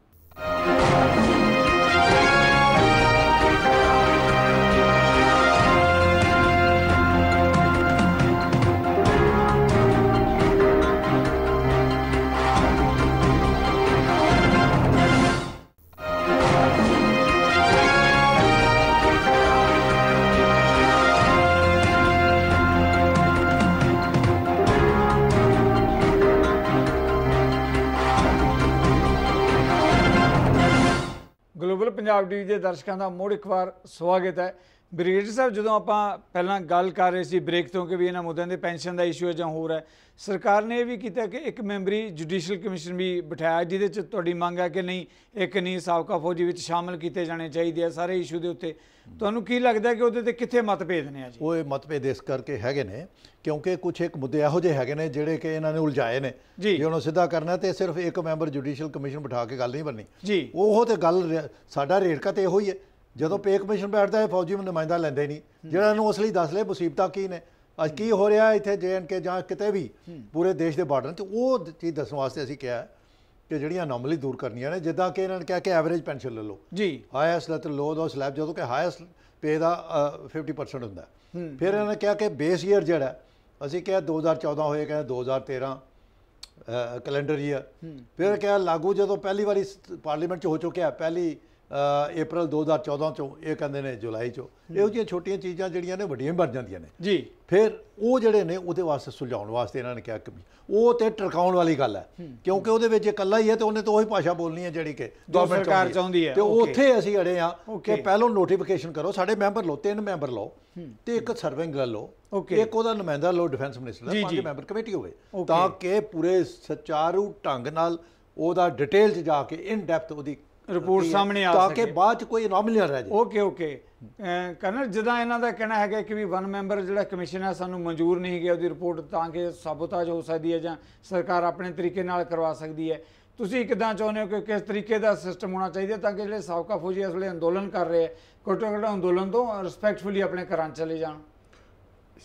ਪੰਜਾਬ ਟੀਵੀ ਦੇ ਦਰਸ਼ਕਾਂ ਦਾ ਮੋੜ ਇੱਕ ਵਾਰ ਸਵਾਗਤ ਹੈ ਬ੍ਰਿਗੇਡੀਅਰ ਸਾਹਿਬ ਜਦੋਂ ਆਪਾਂ ਪਹਿਲਾਂ ਗੱਲ ਕਰ ਰਹੇ ਸੀ ਬ੍ਰੇਕ ਤੋਂ ਕਿ ਵੀ ਇਹਨਾਂ ਮੁੱਦਿਆਂ ਦੇ ਪੈਨਸ਼ਨ ਦਾ ਇਸ਼ੂ ਹੈ ਜਾਂ ਹੋਰ ਹੈ ਸਰਕਾਰ ਨੇ ਇਹ ਵੀ ਕੀਤਾ ਕਿ ਇੱਕ ਮੈਂਬਰੀ ਜੁਡੀਸ਼ੀਅਲ ਕਮਿਸ਼ਨ ਵੀ ਬਿਠਾਇਆ ਜਿਹਦੇ ਚ ਤੁਹਾਡੀ ਮੰਗ ਹੈ ਕਿ ਨਹੀਂ ਇੱਕ ਨਹੀਂ ਸਾਬਕਾ ਫੌਜੀ ਵਿੱਚ ਸ਼ਾਮਲ ਕੀਤੇ ਜਾਣੇ ਚਾਹੀਦੇ ਆ ਸਾਰੇ ਇਸ਼ੂ ਦੇ ਉੱਤੇ ਤੁਹਾਨੂੰ ਕੀ ਲੱਗਦਾ ਕਿ ਉਹਦੇ ਤੇ ਕਿੱਥੇ ਮਤਭੇਦ ਨੇ ਆ ਜੀ ਉਹ ਇਹ ਮਤਭੇਦ ਇਸ ਕਰਕੇ ਹੈਗੇ ਨੇ ਕਿਉਂਕਿ ਕੁਝ ਇੱਕ ਮੁੱਦੇ ਇਹੋ ਜਿਹੇ ਹੈਗੇ ਨੇ ਜਿਹੜੇ ਕਿ ਇਹਨਾਂ ਨੇ ਉਲਝਾਏ ਨੇ ਜੇ ਉਹਨੂੰ ਸਿੱਧਾ ਕਰਨਾ ਤੇ ਸਿਰਫ ਇੱਕ ਮੈਂਬਰ ਜੁਡੀਸ਼ੀਅਲ ਕਮਿਸ਼ਨ ਬਿਠਾ ਕੇ ਗੱਲ ਨਹੀਂ ਬਣਨੀ ਉਹ ਤੇ ਗੱਲ ਸਾਡਾ ਰੇੜਕਾ ਤੇ ਇਹੋ ਹੀ ਹੈ ਜਦੋਂ ਪੇ ਕਮਿਸ਼ਨ ਬੈਠਦਾ ਹੈ ਫੌਜੀ ਨੂੰ ਨੁਮਾਇੰਦਾ ਲੈਂਦੇ ਨਹੀਂ ਜਿਹੜਾ ਇਹਨੂੰ ਅਸਲੀ ਦੱਸ ਲੈ ਮੁਸੀਬਤਾਂ ਕੀ ਨੇ ਅੱਜ ਕੀ ਹੋ ਰਿਹਾ ਇੱਥੇ ਜੇਐਨਕੇ ਜਾਂ ਕਿਤੇ ਵੀ ਪੂਰੇ ਦੇਸ਼ ਦੇ ਬਾਰਡਰ ਤੇ ਉਹ ਚੀਜ਼ ਦੱਸਣ ਵਾਸਤੇ ਅਸੀਂ ਕਿਹਾ ਕਿ ਜਿਹੜੀਆਂ ਨਾਰਮਲੀ ਦੂਰ ਕਰਨੀਆਂ ਨੇ ਜਿੱਦਾਂ ਕਿ ਇਹਨਾਂ ਨੇ ਕਿਹਾ ਕਿ ਐਵਰੇਜ ਪੈਨਸ਼ਨ ਲੈ ਲਓ ਜੀ ਹਾਈਐਸਟ ਲੈਟਰ ਲੋ ਦਾ ਸਲੈਬ ਜਦੋਂ ਕਿ ਹਾਈਐਸਟ ਪੇ ਦਾ 50% ਹੁੰਦਾ ਫਿਰ ਇਹਨਾਂ ਨੇ ਕਿਹਾ ਕਿ ਬੇਸ ਈਅਰ ਜਿਹੜਾ ਅਸੀਂ ਕਿਹਾ 2014 ਹੋਏ ਕਹਿੰਦੇ 2013 ਕੈਲੰਡਰ ਈਅਰ ਫਿਰ ਕਿਹਾ ਲਾਗੂ ਜਦੋਂ ਪਹਿਲੀ ਵਾਰੀ ਪਾਰਲੀਮੈਂਟ 'ਚ ਹੋ ਚੁੱਕਿਆ ਪਹਿਲੀ ਅਪ੍ਰੈਲ 2014 ਚੋਂ ਇਹ ਕਹਿੰਦੇ ਨੇ ਜੁਲਾਈ ਚੋਂ ਇਹੋ ਜਿਹੀਆਂ ਛੋਟੀਆਂ ਚੀਜ਼ਾਂ ਜਿਹੜੀਆਂ ਨੇ ਵੱਡੀਆਂ ਬਣ ਜਾਂਦੀਆਂ ਨੇ ਜੀ ਫਿਰ ਉਹ ਜਿਹੜੇ ਨੇ ਉਹਦੇ ਵਾਸਤੇ ਸੁਲਝਾਉਣ ਵਾਸਤੇ ਇਹਨਾਂ ਨੇ ਕਿਹਾ ਕਿ ਉਹ ਤੇ ਟਰਕਾਉਣ ਵਾਲੀ ਗੱਲ ਹੈ ਕਿਉਂਕਿ ਉਹਦੇ ਵਿੱਚ ਇਕੱਲਾ ਹੀ ਹੈ ਤੇ ਉਹਨੇ ਤਾਂ ਉਹੀ ਭਾਸ਼ਾ ਬੋਲਣੀ ਹੈ ਜਿਹੜੀ ਕਿ ਸਰਕਾਰ ਚਾਹੁੰਦੀ ਹੈ ਤੇ ਉੱਥੇ ਅਸੀਂ ਅੜੇ ਆ ਕਿ ਪਹਿਲਾਂ ਨੋਟੀਫਿਕੇਸ਼ਨ ਕਰੋ ਸਾਡੇ ਮੈਂਬਰ ਲੋ ਤਿੰਨ ਮੈਂਬਰ ਲੋ ਤੇ ਇੱਕ ਸਰਵਿੰਗ ਲੋ ਇੱਕ ਉਹਦਾ ਨੁਮਾਇੰਦਾ ਲੋ ਡਿਫੈਂਸ ਮਿਨਿਸਟਰ ਦਾ ਪੰਜ ਮੈਂਬਰ ਕਮੇਟੀ ਹੋਵੇ ਤਾਂ ਕਿ ਪੂਰੇ ਸਚਾਰੂ ਢੰਗ ਨਾਲ ਉਹਦਾ ਡਿਟੇਲ 'ਚ ਜਾ ਕੇ ਇਨ ਡੈਪਥ ਉਹਦੀ ਰਿਪੋਰਟ ਸਾਹਮਣੇ ਆ ਸਕੇ ਤਾਂ ਕਿ ਬਾਅਦ ਚ ਕੋਈ ਅਨੋਮਲੀ ਨਾ ਰਹਿ ਜਾਵੇ ਓਕੇ ਓਕੇ ਕਰਨਲ ਜਿਦਾ ਇਹਨਾਂ ਦਾ ਕਹਿਣਾ ਹੈਗਾ ਕਿ ਵੀ ਵਨ ਮੈਂਬਰ ਜਿਹੜਾ ਕਮਿਸ਼ਨ ਹੈ ਸਾਨੂੰ ਮਨਜ਼ੂਰ ਨਹੀਂ ਗਿਆ ਉਹਦੀ ਰਿਪੋਰਟ ਤਾਂ ਕਿ ਸਾਬੋਤਾਜ ਹੋ ਸਕਦੀ ਹੈ ਜਾਂ ਸਰਕਾਰ ਆਪਣੇ ਤਰੀਕੇ ਨਾਲ ਕਰਵਾ ਸਕਦੀ ਹੈ ਤੁਸੀਂ ਕਿਦਾਂ ਚਾਹੁੰਦੇ ਹੋ ਕਿ ਕਿਸ ਤਰੀਕੇ ਦਾ ਸਿਸਟਮ ਹੋਣਾ ਚਾਹੀਦਾ ਤਾਂ ਕਿ ਜਿਹੜੇ ਸਾਬਕਾ ਫੌਜੀ ਇਸ ਵੇਲੇ ਅੰਦੋਲਨ ਕਰ ਰਹੇ ਹੈ ਕੋਟੋ ਕੋਟਾ ਅੰਦੋਲਨ ਤੋਂ ਰਿਸਪੈਕਟਫੁਲੀ ਆਪਣੇ ਘਰਾਂ ਚਲੇ ਜਾਣ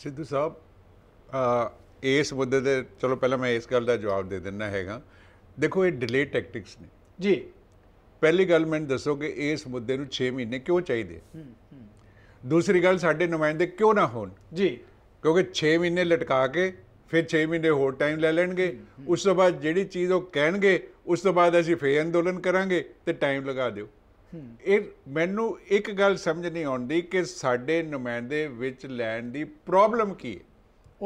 ਸਿੱਧੂ ਸਾਹਿਬ ਇਸ ਮੁੱਦੇ ਤੇ ਚਲੋ ਪਹਿਲਾਂ ਮੈਂ ਇਸ ਗੱਲ ਦਾ ਜਵਾਬ ਦੇ ਦਿੰਦਾ ਹੈਗਾ ਦੇਖੋ ਇਹ ਡਿਲੇ ਟੈਕਟਿਕਸ ਨੇ ਜੀ ਪਹਿਲੀ ਗੱਲ ਮੈਨੂੰ ਦੱਸੋ ਕਿ ਇਸ ਮੁੱਦੇ ਨੂੰ 6 ਮਹੀਨੇ ਕਿਉਂ ਚਾਹੀਦੇ ਦੂਸਰੀ ਗੱਲ ਸਾਡੇ ਨੁਮਾਇੰਦੇ ਕਿਉਂ ਨਾ ਹੋਣ ਜੀ ਕਿਉਂਕਿ 6 ਮਹੀਨੇ ਲਟਕਾ ਕੇ ਫਿਰ 6 ਮਹੀਨੇ ਹੋਰ ਟਾਈਮ ਲੈ ਲੈਣਗੇ ਉਸ ਤੋਂ ਬਾਅਦ ਜਿਹੜੀ ਚੀਜ਼ ਉਹ ਕਹਿਣਗੇ ਉਸ ਤੋਂ ਬਾਅਦ ਅਸੀਂ ਫੇਰ ਅੰਦੋਲਨ ਕਰਾਂਗੇ ਤੇ ਟਾਈਮ ਲਗਾ ਦਿਓ ਇਹ ਮੈਨੂੰ ਇੱਕ ਗੱਲ ਸਮਝ ਨਹੀਂ ਆਉਂਦੀ ਕਿ ਸਾਡੇ ਨੁਮਾਇੰਦੇ ਵਿੱਚ ਲੈਣ ਦੀ ਪ੍ਰੋਬਲਮ ਕੀ ਹੈ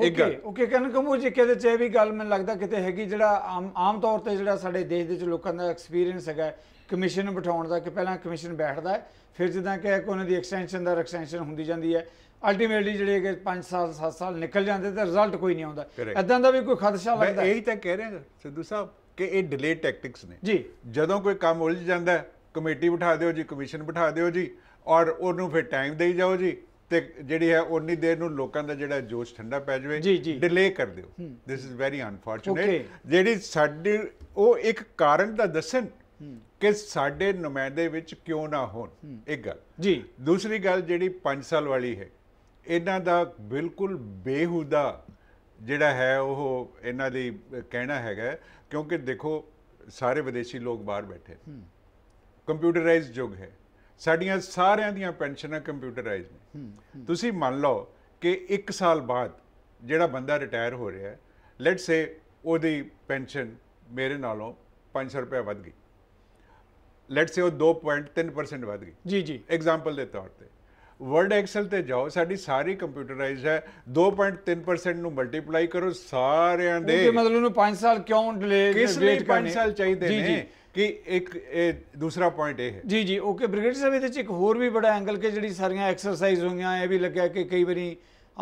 ਓਕੇ ਓਕੇ ਕਹਿੰਨ ਕਮੂ ਜੀ ਕਿਹਦੇ ਚੇ ਵੀ ਗੱਲ ਮੈਨੂੰ ਲੱਗਦਾ ਕਿਤੇ ਹੈਗੀ ਜਿਹੜਾ ਆਮ ਤੌਰ ਤੇ ਜਿਹੜਾ ਸਾਡੇ ਦੇਸ਼ ਦੇ ਵਿੱਚ ਲੋਕਾਂ ਦਾ ਐਕਸਪੀਰੀਅੰਸ ਹੈਗਾ ਕਮਿਸ਼ਨ ਬਿਠਾਉਣ ਦਾ ਕਿ ਪਹਿਲਾਂ ਕਮਿਸ਼ਨ ਬੈਠਦਾ ਫਿਰ ਜਿੱਦਾਂ ਕਿ ਉਹਨਾਂ ਦੀ ਐਕਸਟੈਂਸ਼ਨ ਦਾ ਐਕਸਟੈਂਸ਼ਨ ਹੁੰਦੀ ਜਾਂਦੀ ਹੈ ਅਲਟੀਮੇਟਲੀ ਜਿਹੜੇ ਕਿ 5 ਸਾਲ 7 ਸਾਲ ਨਿਕਲ ਜਾਂਦੇ ਤੇ ਰਿਜ਼ਲਟ ਕੋਈ ਨਹੀਂ ਆਉਂਦਾ ਐਦਾਂ ਦਾ ਵੀ ਕੋਈ ਖਦਸ਼ਾ ਲੱਗਦਾ ਮੈਂ ਇਹੀ ਤਾਂ ਕਹਿ ਰਿਹਾ ਸਿੱਧੂ ਸਾਹਿਬ ਕਿ ਇਹ ਡਿਲੇ ਟੈਕਟਿਕਸ ਨੇ ਜੀ ਜਦੋਂ ਕੋਈ ਕੰਮ ਉਲਝ ਜਾਂਦਾ ਕਮੇਟੀ ਬਿਠਾ ਦਿਓ ਜੀ ਕਮਿਸ਼ਨ ਬਿਠਾ ਦਿਓ ਜੀ ਔਰ ਉਹਨੂੰ ਫਿਰ ਟਾਈਮ ਦੇਈ ਜਾਓ ਜੀ ਤੇ ਜਿਹੜੀ ਹੈ ਉਨੀ ਦੇਰ ਨੂੰ ਲੋਕਾਂ ਦਾ ਜਿਹੜਾ ਜੋਸ਼ ਠੰਡਾ ਪੈ ਜਾਵੇ ਡਿਲੇ ਕਰ ਦਿਓ ਥਿਸ ਇਜ਼ ਵੈਰੀ ਅਨਫੋਰਚੂਨੇਟ ਜਿਹੜੀ ਸਾਡੀ ਉਹ ਇੱਕ ਕਾਰਨ ਦਾ ਦੱਸਣ ਕਿ ਸਾਡੇ ਨੁਮਾਇੰਦੇ ਵਿੱਚ ਕਿਉਂ ਨਾ ਹੋਣ ਇੱਕ ਗੱਲ ਜੀ ਦੂਸਰੀ ਗੱਲ ਜਿਹੜੀ 5 ਸਾਲ ਵਾਲੀ ਹੈ ਇਹਨਾਂ ਦਾ ਬਿਲਕੁਲ ਬੇਹੂਦਾ ਜਿਹੜਾ ਹੈ ਉਹ ਇਹਨਾਂ ਦੀ ਕਹਿਣਾ ਹੈਗਾ ਕਿਉਂਕਿ ਦੇਖੋ ਸਾਰੇ ਵਿਦੇਸ਼ੀ ਲੋਕ ਬਾਹਰ ਬੈਠੇ ਕੰਪਿਊਟਰਾਈਜ਼ਡ ਯੁੱਗ ਹੈ ਸਾਡੀਆਂ ਸਾਰਿਆਂ ਦੀਆਂ ਪੈਨਸ਼ਨਾਂ ਕੰਪਿਊਟਰਾਈਜ਼ਡ ਨੇ ਤੁਸੀਂ ਮੰਨ ਲਓ ਕਿ 1 ਸਾਲ ਬਾਅਦ ਜਿਹੜਾ ਬੰਦਾ ਰਿਟਾਇਰ ਹੋ ਰਿਹਾ ਹੈ ਲੈਟਸ ਸੇ ਉਹਦੀ ਪੈਨਸ਼ਨ ਮੇਰੇ ਨਾਲੋਂ 500 ਰੁਪਏ ਵੱਧ ਗਈ ਲੈਟਸ ਸੇ ਉਹ 2.3% ਵਧ ਗਈ ਜੀ ਜੀ ਐਗਜ਼ਾਮਪਲ ਦੇ ਤੌਰ ਤੇ ਵਰਡ ਐਕਸਲ ਤੇ ਜਾਓ ਸਾਡੀ ਸਾਰੀ ਕੰਪਿਊਟਰਾਈਜ਼ ਹੈ 2.3% ਨੂੰ ਮਲਟੀਪਲਾਈ ਕਰੋ ਸਾਰਿਆਂ ਦੇ ਕਿ ਮਤਲਬ ਉਹਨੂੰ 5 ਸਾਲ ਕਿਉਂ ਡਿਲੇ ਕਿਸ ਲਈ 5 ਸਾਲ ਚਾਹੀਦੇ ਨੇ ਕਿ ਇੱਕ ਇਹ ਦੂਸਰਾ ਪੁਆਇੰਟ ਇਹ ਹੈ ਜੀ ਜੀ ਓਕੇ ਬ੍ਰਿਗੇਡ ਸਾਹਿਬ ਇਹਦੇ ਚ ਇੱਕ ਹੋਰ ਵੀ ਬੜਾ ਐਂਗਲ ਕਿ ਜਿਹੜੀ ਸਾਰੀਆਂ ਐਕਸਰਸਾਈਜ਼ ਹੋਈਆਂ ਇਹ ਵੀ ਲੱਗਿਆ ਕਿ ਕਈ ਵਾਰੀ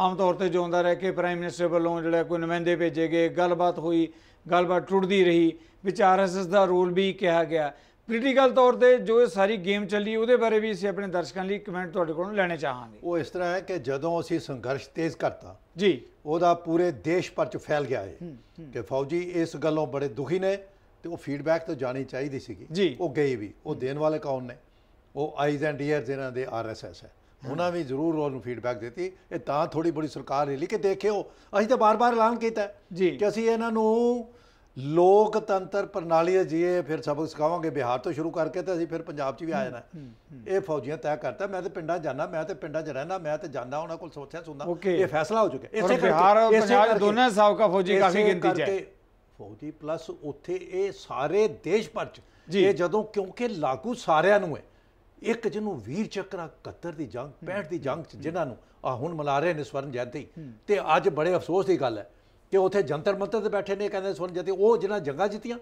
ਆਮ ਤੌਰ ਤੇ ਜਾਂਦਾ ਰਹਿ ਕੇ ਪ੍ਰਾਈਮ ਮਿਨਿਸਟਰ ਵੱਲੋਂ ਜਿਹੜਾ ਕੋਈ ਨੁਮਾਇੰਦੇ ਭੇਜੇ ਗਏ ਗੱਲਬਾਤ ਹੋਈ ਗੱਲਬਾਤ ਟੁੱਟਦੀ ਰਹੀ ਵਿਚਾਰਸਸ ਦਾ ਰੋਲ ਵੀ ਕਿਹਾ ਗਿਆ ਪੋਲੀਟੀਕਲ ਤੌਰ ਤੇ ਜੋ ਇਹ ਸਾਰੀ ਗੇਮ ਚੱਲੀ ਉਹਦੇ ਬਾਰੇ ਵੀ ਅਸੀਂ ਆਪਣੇ ਦਰਸ਼ਕਾਂ ਲਈ ਕਮੈਂਟ ਤੁਹਾਡੇ ਕੋਲੋਂ ਲੈਣੇ ਚਾਹਾਂਗੇ ਉਹ ਇਸ ਤਰ੍ਹਾਂ ਹੈ ਕਿ ਜਦੋਂ ਅਸੀਂ ਸੰਘਰਸ਼ ਤੇਜ਼ ਕਰਤਾ ਜੀ ਉਹਦਾ ਪੂਰੇ ਦੇਸ਼ ਭਰ ਚ ਫੈਲ ਗਿਆ ਹੈ ਕਿ ਫੌਜੀ ਇਸ ਗੱਲੋਂ ਬੜੇ ਦੁਖੀ ਨੇ ਤੇ ਉਹ ਫੀਡਬੈਕ ਤਾਂ ਜਾਣੀ ਚਾਹੀਦੀ ਸੀਗੀ ਉਹ ਗਈ ਵੀ ਉਹ ਦੇਣ ਵਾਲੇ ਕੌਣ ਨੇ ਉਹ ਆਈਜ਼ ਐਂਡ ਈਅਰਸ ਇਹਨਾਂ ਦੇ ਆਰਐਸਐਸ ਹੈ ਉਹਨਾਂ ਵੀ ਜ਼ਰੂਰ ਉਹਨੂੰ ਫੀਡਬੈਕ ਦਿੱਤੀ ਇਹ ਤਾਂ ਥੋੜੀ ਬੜੀ ਸਰਕਾਰ ਨੇ ਲਿਖੇ ਕਿ ਦੇਖਿਓ ਅਸੀਂ ਤਾਂ ਬਾਰ-ਬਾਰ ਐਲਾਨ ਕੀਤਾ ਜੀ ਕਿ ਅਸੀਂ ਇਹਨਾਂ ਨੂੰ ਲੋਕਤੰਤਰ ਪ੍ਰਣਾਲੀ ਹੈ ਫਿਰ ਸਬਕ ਸਿਖਾਵਾਂਗੇ ਬਿਹਾਰ ਤੋਂ ਸ਼ੁਰੂ ਕਰਕੇ ਤੇ ਅਸੀਂ ਫਿਰ ਪੰਜਾਬ 'ਚ ਵੀ ਆ ਜਾਣਾ ਇਹ ਫੌਜੀਆਂ ਤੈਅ ਕਰਤਾ ਮੈਂ ਤੇ ਪਿੰਡਾਂ ਜਾਣਾ ਮੈਂ ਤੇ ਪਿੰਡਾਂ 'ਚ ਰਹਿਣਾ ਮੈਂ ਤੇ ਜਾਂਦਾ ਉਹਨਾਂ ਕੋਲ ਸੋਚਿਆ ਸੁਣਦਾ ਇਹ ਫੈਸਲਾ ਹੋ ਚੁੱਕਿਆ ਇਸੇ ਬਿਹਾਰ ਔਰ ਪੰਜਾਬ ਦੋਨਾਂ ਸਾਬਕਾ ਫੌਜੀ ਕਾਫੀ ਗਿਣਤੀ 'ਚ ਹੈ ਫੌਜੀ ਪਲੱਸ ਉੱਥੇ ਇਹ ਸਾਰੇ ਦੇਸ਼ ਭਰ 'ਚ ਇਹ ਜਦੋਂ ਕਿਉਂਕਿ ਲਾਗੂ ਸਾਰਿਆਂ ਨੂੰ ਹੈ ਇੱਕ ਜਿਹਨੂੰ ਵੀਰ ਚੱਕਰਾ ਕੱਤਰ ਦੀ ਜੰਗ ਪੈੜ ਦੀ ਜੰਗ 'ਚ ਜਿਨ੍ਹਾਂ ਨੂੰ ਆ ਹੁਣ ਮਲਾ ਰਹੇ ਨੇ ਸਵਰਨ ਜੈਤੀ ਤੇ ਅੱਜ ਬੜੇ ਅਫਸੋਸ ਦੀ ਗੱਲ ਹੈ ਕਿ ਉੱਥੇ ਜੰਤਰ ਮੰਤਰ ਤੇ ਬੈਠੇ ਨੇ ਕਹਿੰਦੇ ਸੁਣ ਜਤੀ ਉਹ ਜਿਹਨਾਂ ਜੰਗਾਂ ਜਿੱਤੀਆਂ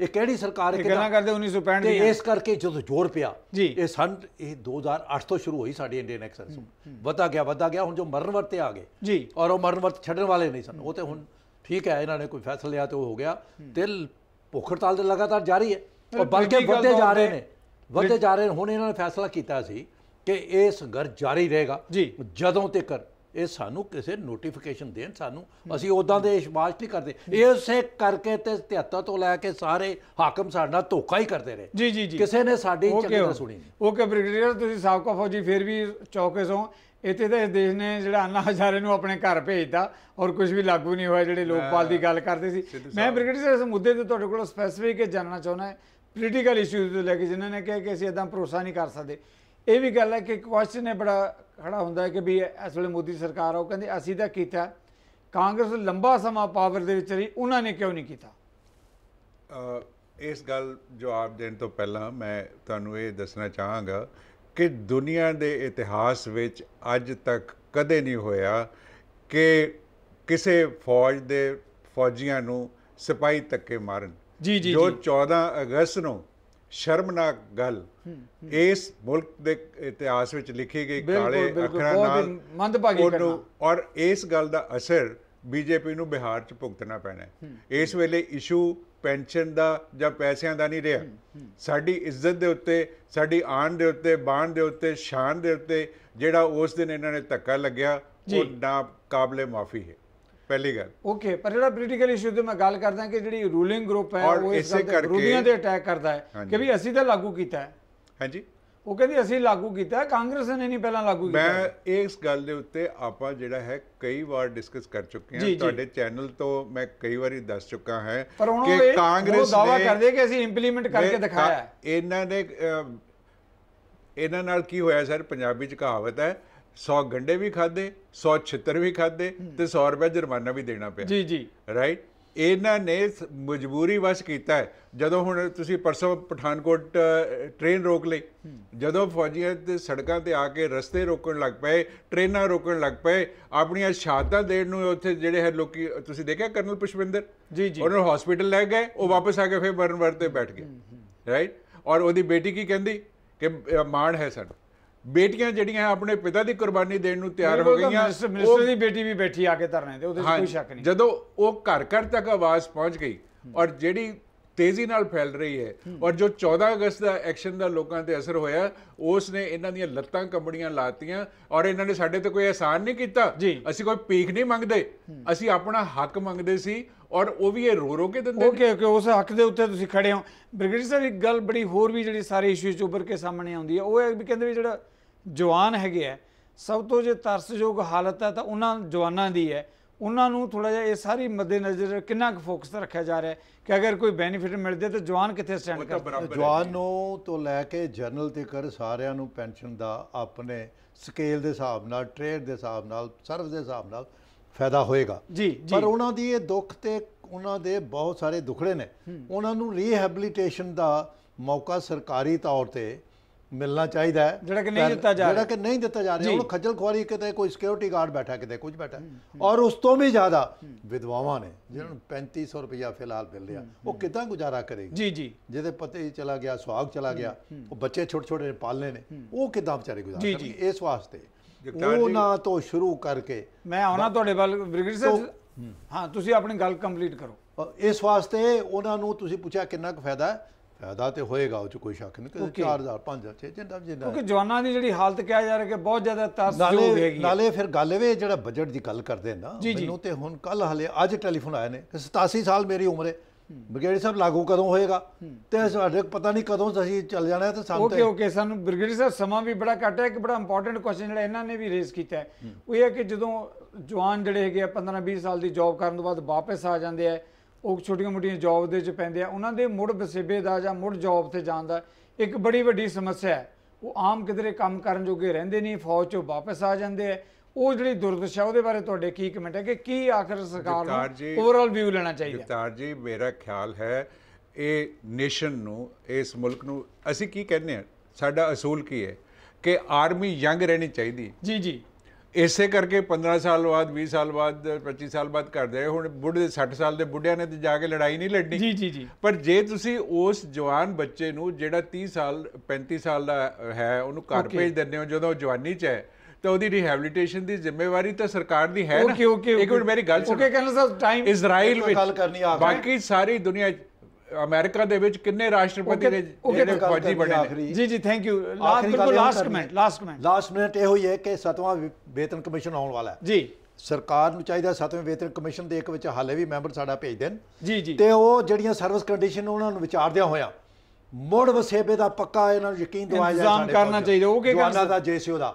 ਇਹ ਕਿਹੜੀ ਸਰਕਾਰ ਹੈ ਕਿਹਨਾਂ ਕਰਦੇ 1965 ਦੀ ਇਸ ਕਰਕੇ ਜਦੋਂ ਜ਼ੋਰ ਪਿਆ ਇਹ ਸਨ ਇਹ 2008 ਤੋਂ ਸ਼ੁਰੂ ਹੋਈ ਸਾਡੀ ਇੰਡੀਅਨ ਐਕਸੈਂਸ ਵਧਾ ਗਿਆ ਵਧਾ ਗਿਆ ਹੁਣ ਜੋ ਮਰਨ ਵਰਤੇ ਤੇ ਆ ਗਏ ਜੀ ਔਰ ਉਹ ਮਰਨ ਵਰਤ ਛੱਡਣ ਵਾਲੇ ਨਹੀਂ ਸਨ ਉਹ ਤੇ ਹੁਣ ਠੀਕ ਹੈ ਇਹਨਾਂ ਨੇ ਕੋਈ ਫੈਸਲਾ ਲਿਆ ਤੇ ਉਹ ਹੋ ਗਿਆ ਤੇ ਭੁੱਖ ਹੜਤਾਲ ਤੇ ਲਗਾਤਾਰ ਜਾਰੀ ਹੈ ਔਰ ਬਲਕਿ ਵਧਦੇ ਜਾ ਰਹੇ ਨੇ ਵਧਦੇ ਜਾ ਰਹੇ ਹੁਣ ਇਹਨਾਂ ਨੇ ਫੈਸਲਾ ਕੀਤਾ ਸੀ ਕਿ ਇਹ ਸੰਘਰਸ਼ ਜਾਰੀ ਰਹੇਗਾ ਜਦੋਂ ਤੱਕ ਇਹ ਸਾਨੂੰ ਕਿਸੇ ਨੋਟੀਫਿਕੇਸ਼ਨ ਦੇਣ ਸਾਨੂੰ ਅਸੀਂ ਉਦਾਂ ਦੇ ਇਸ਼ਬਾਜ ਨਹੀਂ ਕਰਦੇ ਇਸੇ ਕਰਕੇ ਤੇ 73 ਤੋਂ ਲੈ ਕੇ ਸਾਰੇ ਹਾਕਮ ਸਾਡਾ ਧੋਖਾ ਹੀ ਕਰਦੇ ਰਹੇ ਜੀ ਜੀ ਜੀ ਕਿਸੇ ਨੇ ਸਾਡੀ ਚੰਗੀ ਨਾ ਸੁਣੀ ਓਕੇ ਬ੍ਰਿਗੇਡੀਅਰ ਤੁਸੀਂ ਸਾਬਕਾ ਫੌਜੀ ਫਿਰ ਵੀ ਚੌਕੇ ਸੋਂ ਇੱਥੇ ਤਾਂ ਇਸ ਦੇਸ਼ ਨੇ ਜਿਹੜਾ ਅੰਨਾ ਹਜ਼ਾਰੇ ਨੂੰ ਆਪਣੇ ਘਰ ਭੇਜਦਾ ਔਰ ਕੁਝ ਵੀ ਲਾਗੂ ਨਹੀਂ ਹੋਇਆ ਜਿਹੜੇ ਲੋਕਪਾਲ ਦੀ ਗੱਲ ਕਰਦੇ ਸੀ ਮੈਂ ਬ੍ਰਿਗੇਡੀਅਰ ਇਸ ਮੁੱਦੇ ਤੇ ਤੁਹਾਡੇ ਕੋਲ ਸਪੈਸੀਫਿਕ ਜਾਨਣਾ ਚਾਹੁੰਦਾ ਪੋਲੀਟੀਕਲ ਇਸ਼ੂਜ਼ ਤੋਂ ਲੈ ਕੇ ਜਿਨ੍ਹਾਂ ਨੇ ਕਿਹਾ ਕਿ ਅਸੀਂ ਇਦਾਂ ਭਰੋਸਾ ਨਹੀਂ ਕਰ ਸਕਦੇ ਇਹ ਵੀ ਗੱਲ ਹੈ ਕਿ ਕੁਐਸਚਨ ਹੈ ਬੜਾ ਖੜਾ ਹੁੰਦਾ ਹੈ ਕਿ ਵੀ ਇਸ ਵੇਲੇ ਮੋਦੀ ਸਰਕਾਰ ਆ ਉਹ ਕਹਿੰਦੇ ਅਸੀਂ ਤਾਂ ਕੀਤਾ ਕਾਂਗਰਸ ਲੰਬਾ ਸਮਾਂ ਪਾਵਰ ਦੇ ਵਿੱਚ ਰਹੀ ਉਹਨਾਂ ਨੇ ਕਿਉਂ ਨਹੀਂ ਕੀਤਾ ਇਸ ਗੱਲ ਜਵਾਬ ਦੇਣ ਤੋਂ ਪਹਿਲਾਂ ਮੈਂ ਤੁਹਾਨੂੰ ਇਹ ਦੱਸਣਾ ਚਾਹਾਂਗਾ ਕਿ ਦੁਨੀਆ ਦੇ ਇਤਿਹਾਸ ਵਿੱਚ ਅੱਜ ਤੱਕ ਕਦੇ ਨਹੀਂ ਹੋਇਆ ਕਿ ਕਿਸੇ ਫੌਜ ਦੇ ਫੌਜੀਆਂ ਨੂੰ ਸਿਪਾਹੀ ਤੱਕੇ ਮਾਰਨ ਜੀ ਜੀ ਜੋ 14 ਅਗਸਤ ਨੂੰ ਸ਼ਰਮਨਾਕ ਗੱਲ ਇਸ ਮੁਲਕ ਦੇ ਇਤਿਹਾਸ ਵਿੱਚ ਲਿਖੀ ਗਈ ਕਾਲੇ ਅੱਖਰਾਂ ਨਾਲ ਮੰਦਭਾਗੀ ਕਰਨਾ ਔਰ ਇਸ ਗੱਲ ਦਾ ਅਸਰ ਬੀਜੇਪੀ ਨੂੰ ਬਿਹਾਰ 'ਚ ਭੁਗਤਣਾ ਪੈਣਾ ਇਸ ਵੇਲੇ ਇਸ਼ੂ ਪੈਨਸ਼ਨ ਦਾ ਜਾਂ ਪੈਸਿਆਂ ਦਾ ਨਹੀਂ ਰਿਹਾ ਸਾਡੀ ਇੱਜ਼ਤ ਦੇ ਉੱਤੇ ਸਾਡੀ ਆਨ ਦੇ ਉੱਤੇ ਬਾਣ ਦੇ ਉੱਤੇ ਸ਼ਾਨ ਦੇ ਉੱਤੇ ਜਿਹੜਾ ਉਸ ਦਿਨ ਇਹਨਾਂ ਨੇ ਧੱਕਾ ਲੱਗਿਆ ਉਹ ਨਾ ਕਾਬਲੇ ਮਾਫੀ ਹੈ ਪਹਿਲੀ ਗੱਲ ਓਕੇ ਪਰ ਜਿਹੜਾ ਪੋਲੀਟੀਕਲ ਇਸ਼ੂ ਤੇ ਮੈਂ ਗੱਲ ਕਰਦਾ ਕਿ ਜਿਹੜੀ ਰੂਲਿੰਗ ਗਰੁੱਪ ਹੈ ਉਹ ਇਸ ਕਰਕੇ ਵਿਰੋਧੀਆਂ ਤੇ ਅਟੈਕ ਕਰਦਾ ਹੈ ਕਿ ਵੀ ਅਸੀਂ ਤਾਂ ਲਾਗੂ ਕੀਤਾ ਹੈ ਹਾਂਜੀ ਉਹ ਕਹਿੰਦੀ ਅਸੀਂ ਲਾਗੂ ਕੀਤਾ ਕਾਂਗਰਸ ਨੇ ਨਹੀਂ ਪਹਿਲਾਂ ਲਾਗੂ ਕੀਤਾ ਮੈਂ ਇਸ ਗੱਲ ਦੇ ਉੱਤੇ ਆਪਾਂ ਜਿਹੜਾ ਹੈ ਕਈ ਵਾਰ ਡਿਸਕਸ ਕਰ ਚੁੱਕੇ ਹਾਂ ਤੁਹਾਡੇ ਚੈਨਲ ਤੋਂ ਮੈਂ ਕਈ ਵਾਰੀ ਦੱਸ ਚੁੱਕਾ ਹੈ ਕਿ ਕਾਂਗਰਸ ਨੇ ਦਾਵਾ ਕਰਦੇ ਕਿ ਅਸੀਂ ਇੰਪਲੀਮੈਂਟ ਕਰਕੇ ਦਿਖਾਇਆ ਇਹਨਾਂ ਨੇ ਇਹਨਾਂ ਨਾਲ ਕੀ ਹੋਇਆ ਸਰ ਪੰਜਾਬੀ ਚ ਕਹਾਵਤ ਹੈ 100 ਗੰਡੇ ਵੀ ਖਾਦੇ 100 ਛਿੱਤਰ ਵੀ ਖਾਦੇ ਤੇ 100 ਰੁਪਏ ਜੁਰਮਾਨਾ ਵੀ ਦੇਣਾ ਪਿਆ ਜੀ ਜੀ ਰਾਈਟ ਇਹਨਾਂ ਨੇ ਮਜਬੂਰੀ ਵਸ ਕੀਤਾ ਜਦੋਂ ਹੁਣ ਤੁਸੀਂ ਪਰਸੋਂ ਪਠਾਨਕੋਟ ਟ੍ਰੇਨ ਰੋਕ ਲਈ ਜਦੋਂ ਫੌਜੀਆਂ ਤੇ ਸੜਕਾਂ ਤੇ ਆ ਕੇ ਰਸਤੇ ਰੋਕਣ ਲੱਗ ਪਏ ਟ੍ਰੇਨਾਂ ਰੋਕਣ ਲੱਗ ਪਏ ਆਪਣੀਆਂ ਸ਼ਹਾਦਤਾਂ ਦੇਣ ਨੂੰ ਉੱਥੇ ਜਿਹੜੇ ਹੈ ਲੋਕੀ ਤੁਸੀਂ ਦੇਖਿਆ ਕਰਨਲ ਪੁਸ਼ਪਿੰਦਰ ਜੀ ਜੀ ਉਹਨਾਂ ਨੂੰ ਹਸਪੀਟਲ ਲੈ ਗਏ ਉਹ ਵਾਪਸ ਆ ਕੇ ਫੇਰ ਬਰਨਵਰ ਤੇ ਬੈਠ ਗਏ ਰਾਈਟ ਔਰ ਉਹਦੀ ਬੇਟੀ ਕੀ ਕਹਿੰਦੀ ਕਿ ਮਾਣ ਹੈ ਸਾਨੂੰ ਬੇਟੀਆਂ ਜਿਹੜੀਆਂ ਆਪਣੇ ਪਿਤਾ ਦੀ ਕੁਰਬਾਨੀ ਦੇਣ ਨੂੰ ਤਿਆਰ ਹੋ ਗਈਆਂ ਮਿਨਿਸਟਰ ਦੀ ਬੇਟੀ ਵੀ ਬੈਠੀ ਆ ਕੇ ਧਰਨੇ ਤੇ ਉਹਦੇ ਕੋਈ ਸ਼ੱਕ ਨਹੀਂ ਜਦੋਂ ਉਹ ਘਰ ਘਰ ਤੱਕ ਆਵਾਜ਼ ਪਹੁੰਚ ਗਈ ਔਰ ਜਿਹੜੀ ਤੇਜ਼ੀ ਨਾਲ ਫੈਲ ਰਹੀ ਹੈ ਔਰ ਜੋ 14 ਅਗਸਤ ਦਾ ਐਕਸ਼ਨ ਦਾ ਲੋਕਾਂ ਤੇ ਅਸਰ ਹੋਇਆ ਉਸ ਨੇ ਇਹਨਾਂ ਦੀਆਂ ਲੱਤਾਂ ਕੰਬੜੀਆਂ ਲਾਤੀਆਂ ਔਰ ਇਹਨਾਂ ਨੇ ਸਾਡੇ ਤੇ ਕੋਈ ਆਸਾਨ ਨਹੀਂ ਕੀਤਾ ਅਸੀਂ ਕੋਈ ਪੀਖ ਨਹੀਂ ਮੰਗਦੇ ਅਸੀਂ ਆਪਣਾ ਹੱਕ ਮੰਗਦੇ ਸੀ ਔਰ ਉਹ ਵੀ ਇਹ ਰੋ ਰੋ ਕੇ ਦਿੰਦੇ ਓਕੇ ਓਕੇ ਉਸ ਹੱਕ ਦੇ ਉੱਤੇ ਤੁਸੀਂ ਖੜੇ ਹੋ ਬ੍ਰਿਗੇਡੀਅਰ ਸਾਹਿਬ ਇੱਕ ਗੱਲ ਬੜੀ ਹੋਰ ਵੀ ਜਿਹੜੀ ਸਾਰੇ ਇਸ਼ੂਜ਼ ਉੱਪਰ ਕੇ ਸਾਹਮਣੇ ਆਉਂਦੀ ਹੈ ਉਹ ਇਹ ਵੀ ਕਹਿੰਦੇ ਵੀ ਜਿਹੜਾ ਜਵਾਨ ਹੈਗੇ ਆ ਸਭ ਤੋਂ ਜੇ ਤਰਸਯੋਗ ਹਾਲਤ ਹੈ ਤਾਂ ਉਹਨਾਂ ਜਵਾਨਾਂ ਦੀ ਹੈ ਉਹਨਾਂ ਨੂੰ ਥੋੜਾ ਜਿਹਾ ਇਹ ਸਾਰੀ ਮੱਦੇ ਨਜ਼ਰ ਕਿੰਨਾ ਕੁ ਫੋਕਸ ਰੱਖਿਆ ਜਾ ਰਿਹਾ ਕਿ ਅਗਰ ਕੋਈ ਬੈਨੀਫਿਟ ਮਿਲਦੇ ਤਾਂ ਜਵਾਨ ਕਿੱਥੇ ਸਟੈਂਡ ਕਰ ਜਵਾਨੋਂ ਤੋਂ ਲੈ ਕੇ ਜਨਰਲ ਤੇ ਕਰ ਸਾਰਿਆਂ ਨੂੰ ਪੈਨਸ਼ਨ ਦਾ ਆਪਣੇ ਸਕੇਲ ਦੇ ਹਿਸਾਬ ਨਾਲ ਟ੍ਰੇਡ ਦੇ ਹਿਸਾਬ ਨਾਲ ਸਰਵ ਦੇ ਹਿਸਾਬ ਨਾਲ ਫਾਇਦਾ ਹੋਏਗਾ ਜੀ ਪਰ ਉਹਨਾਂ ਦੀ ਇਹ ਦੁੱਖ ਤੇ ਉਹਨਾਂ ਦੇ ਬਹੁਤ ਸਾਰੇ ਦੁਖੜੇ ਨੇ ਉਹਨਾਂ ਨੂੰ ਰੀਹੈਬਿਲਿਟੇਸ਼ਨ ਦਾ ਮੌਕਾ ਸਰਕਾਰੀ ਤੌਰ ਤੇ ਮਿਲਣਾ ਚਾਹੀਦਾ ਜਿਹੜਾ ਕਿ ਨਹੀਂ ਦਿੱਤਾ ਜਾ ਰਿਹਾ ਜਿਹੜਾ ਕਿ ਨਹੀਂ ਦਿੱਤਾ ਜਾ ਰਿਹਾ ਉਹ ਖੱਜਲ ਖੁਆਰੀ ਕਿਤੇ ਕੋਈ ਸਿਕਿਉਰਿਟੀ ਗਾਰਡ ਬੈਠਾ ਕਿਤੇ ਕੁਝ ਬੈਠਾ ਔਰ ਉਸ ਤੋਂ ਵੀ ਜ਼ਿਆਦਾ ਵਿਧਵਾਵਾਂ ਨੇ ਜਿਹਨਾਂ ਨੂੰ 3500 ਰੁਪਇਆ ਫਿਲਹਾਲ ਮਿਲ ਰਿਹਾ ਉਹ ਕਿਦਾਂ ਗੁਜ਼ਾਰਾ ਕਰੇਗੀ ਜੀ ਜੀ ਜਿਹਦੇ ਪਤੇ ਚਲਾ ਗਿਆ ਸੁਹਾਗ ਚਲਾ ਗਿਆ ਉਹ ਬੱਚੇ ਛੋਟੇ ਛੋਟੇ ਨੇ ਪਾਲਨੇ ਨੇ ਉਹ ਕਿਦਾਂ ਵਿਚਾਰੇ ਗੁਜ਼ਾਰਾ ਕਰਨਗੇ ਇਸ ਵਾਸਤੇ ਨਾ ਤੋਂ ਸ਼ੁਰੂ ਕਰਕੇ ਮੈਂ ਆਉਣਾ ਤੁਹਾਡੇ ਵੱਲ ਬ੍ਰਿਗੇਡ ਸਰ ਹਾਂ ਤੁਸੀਂ ਆਪਣੀ ਗੱਲ ਕੰਪਲੀਟ ਕਰੋ ਇਸ ਵਾਸਤੇ ਉਹਨਾਂ ਨੂੰ ਤੁਸੀਂ ਪੁੱਛਿਆ ਕਿੰਨਾ ਕੁ ਫਾਇਦਾ ਹੈ ਫਾਇਦਾ ਤੇ ਹੋਏਗਾ ਉਹ ਚ ਕੋਈ ਸ਼ੱਕ ਨਹੀਂ ਕਿ 4000 5000 6 ਜਿੰਨਾ ਜਿੰਦਾ ਕਿਉਂਕਿ ਜਵਾਨਾਂ ਦੀ ਜਿਹੜੀ ਹਾਲਤ ਕਿਹਾ ਜਾ ਰਿਹਾ ਕਿ ਬਹੁਤ ਜ਼ਿਆਦਾ ਤਰਸਯੋਗ ਹੈਗੀ ਨਾਲੇ ਫਿਰ ਗੱਲ ਵੇ ਜਿਹੜਾ ਬਜਟ ਦੀ ਗੱਲ ਕਰਦੇ ਨਾ ਮੈਨੂੰ ਤੇ ਹੁਣ ਕੱਲ ਹਲੇ ਅੱਜ ਟੈਲੀਫੋਨ ਆਏ ਨੇ ਕਿ 87 ਸਾਲ ਮੇਰੀ ਉਮਰ ਹੈ ਬ੍ਰਿਗੇਡੀ ਸਾਹਿਬ ਲਾਗੂ ਕਦੋਂ ਹੋਏਗਾ ਤੇ ਸਾਡੇ ਪਤਾ ਨਹੀਂ ਕਦੋਂ ਅਸੀਂ ਚੱਲ ਜਾਣਾ ਤੇ ਸਾਨੂੰ ਓਕੇ ਓਕੇ ਸਾਨੂੰ ਬ੍ਰਿਗੇਡੀ ਸਾਹਿਬ ਸਮਾਂ ਵੀ ਬੜਾ ਘੱਟ ਹੈ ਕਿ ਬੜਾ ਇੰਪੋਰਟੈਂਟ ਕੁਐਸਚਨ ਜਿਹੜਾ ਇਹਨਾਂ ਨੇ ਵੀ ਰੇਜ਼ ਕੀਤਾ ਹੈ ਉਹ ਇਹ ਹੈ ਕਿ ਜਦੋਂ ਜਵਾਨ ਜਿਹੜੇ ਹੈਗੇ 15 20 ਸਾਲ ਦੀ ਜੌਬ ਕਰਨ ਤੋਂ ਬਾਅਦ ਵਾਪਸ ਆ ਜਾਂਦੇ ਆ ਉਹ ਛੋਟੀਆਂ-ਮੋਟੀਆਂ ਜੌਬ ਦੇ ਚ ਪੈਂਦੇ ਆ ਉਹਨਾਂ ਦੇ ਮੁੜ ਵਸੇਬੇ ਦਾ ਜਾਂ ਮੁੜ ਜੌਬ ਤੇ ਜਾਣ ਦਾ ਇੱਕ ਬੜੀ ਵੱਡੀ ਸਮੱਸਿਆ ਹੈ ਉਹ ਆਮ ਕਿਧਰੇ ਕੰਮ ਕਰਨ ਜੋਗੇ ਰਹਿੰਦੇ ਨਹੀਂ ਫੌਜ ਚੋਂ ਵਾਪਸ ਆ ਜਾਂਦੇ ਆ ਉਹ ਜਿਹੜੀ ਦੁਰਦਸ਼ਾ ਉਹਦੇ ਬਾਰੇ ਤੁਹਾਡੇ ਕੀ ਕਮੈਂਟ ਹੈ ਕਿ ਕੀ ਆਖਰ ਸਰਕਾਰ ਨੂੰ ਓਵਰਆਲ ਵਿਊ ਲੈਣਾ ਚਾਹੀਦਾ ਜਗਤਾਰ ਜੀ ਮੇਰਾ ਖਿਆਲ ਹੈ ਇਹ ਨੇਸ਼ਨ ਨੂੰ ਇਸ ਮੁਲਕ ਨੂੰ ਅਸੀਂ ਕੀ ਕਹਿੰਦੇ ਆ ਸਾਡਾ ਅਸੂਲ ਕੀ ਹੈ ਕਿ ਆਰਮੀ ਯੰਗ ਰਹਿਣੀ ਚਾਹੀਦੀ ਜੀ ਜੀ ਇਸੇ ਕਰਕੇ 15 ਸਾਲ ਬਾਅਦ 20 ਸਾਲ ਬਾਅਦ 25 ਸਾਲ ਬਾਅਦ ਕਰਦੇ ਆ ਹੁਣ ਬੁੱਢੇ 60 ਸਾਲ ਦੇ ਬੁੱਢਿਆਂ ਨੇ ਤੇ ਜਾ ਕੇ ਲੜਾਈ ਨਹੀਂ ਲੜਨੀ ਜੀ ਜੀ ਜੀ ਪਰ ਜੇ ਤੁਸੀਂ ਉਸ ਜਵਾਨ ਬੱਚੇ ਨੂੰ ਜਿਹੜਾ 30 ਸਾਲ 35 ਸਾਲ ਦਾ ਹੈ ਉਹਨੂੰ ਘਰ ਭੇਜ ਦਿੰਦੇ ਹੋ ਜਦੋਂ ਉਹ ਜਵਾਨੀ 'ਚ ਹੈ ਤਾਂ ਉਹਦੀ ਰੀਹੈਬਿਲਿਟੇਸ਼ਨ ਦੀ ਜ਼ਿੰਮੇਵਾਰੀ ਤਾਂ ਸਰਕਾਰ ਦੀ ਹੈ ਨਾ ਓਕੇ ਓਕੇ ਇੱਕ ਮਿੰਟ ਮੇਰੀ ਗੱਲ ਸੁਣੋ ਓਕੇ ਕਹਿੰਦਾ ਸਰ ਟਾਈਮ ਇਜ਼ਰਾਈਲ ਵਿੱਚ ਬਾਕੀ ਸਾਰੀ ਦੁਨੀਆ ਅਮਰੀਕਾ ਦੇ ਵਿੱਚ ਕਿੰਨੇ ਰਾਸ਼ਟਰਪਤੀ ਨੇ ਜਿਹੜੇ ਫੌਜੀ ਬਣੇ ਨੇ ਜੀ ਜੀ ਥੈਂਕ ਯੂ ਲਾਸਟ ਬਿਲਕੁਲ last comment last comment last minute ਇਹੋ ਹੀ ਹੈ ਕਿ ਸਤਵਾਂ ਵੇਤਨ ਕਮਿਸ਼ਨ ਆਉਣ ਵਾਲਾ ਹੈ ਜੀ ਸਰਕਾਰ ਨੂੰ ਚਾਹੀਦਾ ਸਤਵੇਂ ਵੇਤਨ ਕਮਿਸ਼ਨ ਦੇ ਇੱਕ ਵਿੱਚ ਹਾਲੇ ਵੀ ਮੈਂਬਰ ਸਾਡਾ ਭੇਜ ਦੇਣ ਜੀ ਜੀ ਤੇ ਉਹ ਜਿਹੜੀਆਂ ਸਰਵਿਸ ਕੰਡੀਸ਼ਨ ਉਹਨਾਂ ਨੂੰ ਵਿਚਾਰਦਿਆਂ ਹੋਇਆ ਮੋੜ ਵਸੇਬੇ ਦਾ ਪੱਕਾ ਇਹਨਾਂ ਨੂੰ ਯਕੀਨ ਦਵਾਇਆ ਜਾਣਾ ਕਰਨਾ ਚਾਹੀਦਾ ਉਹ ਕੀ ਕਰਨਾ ਦਾ ਜੇਸੀਓ ਦਾ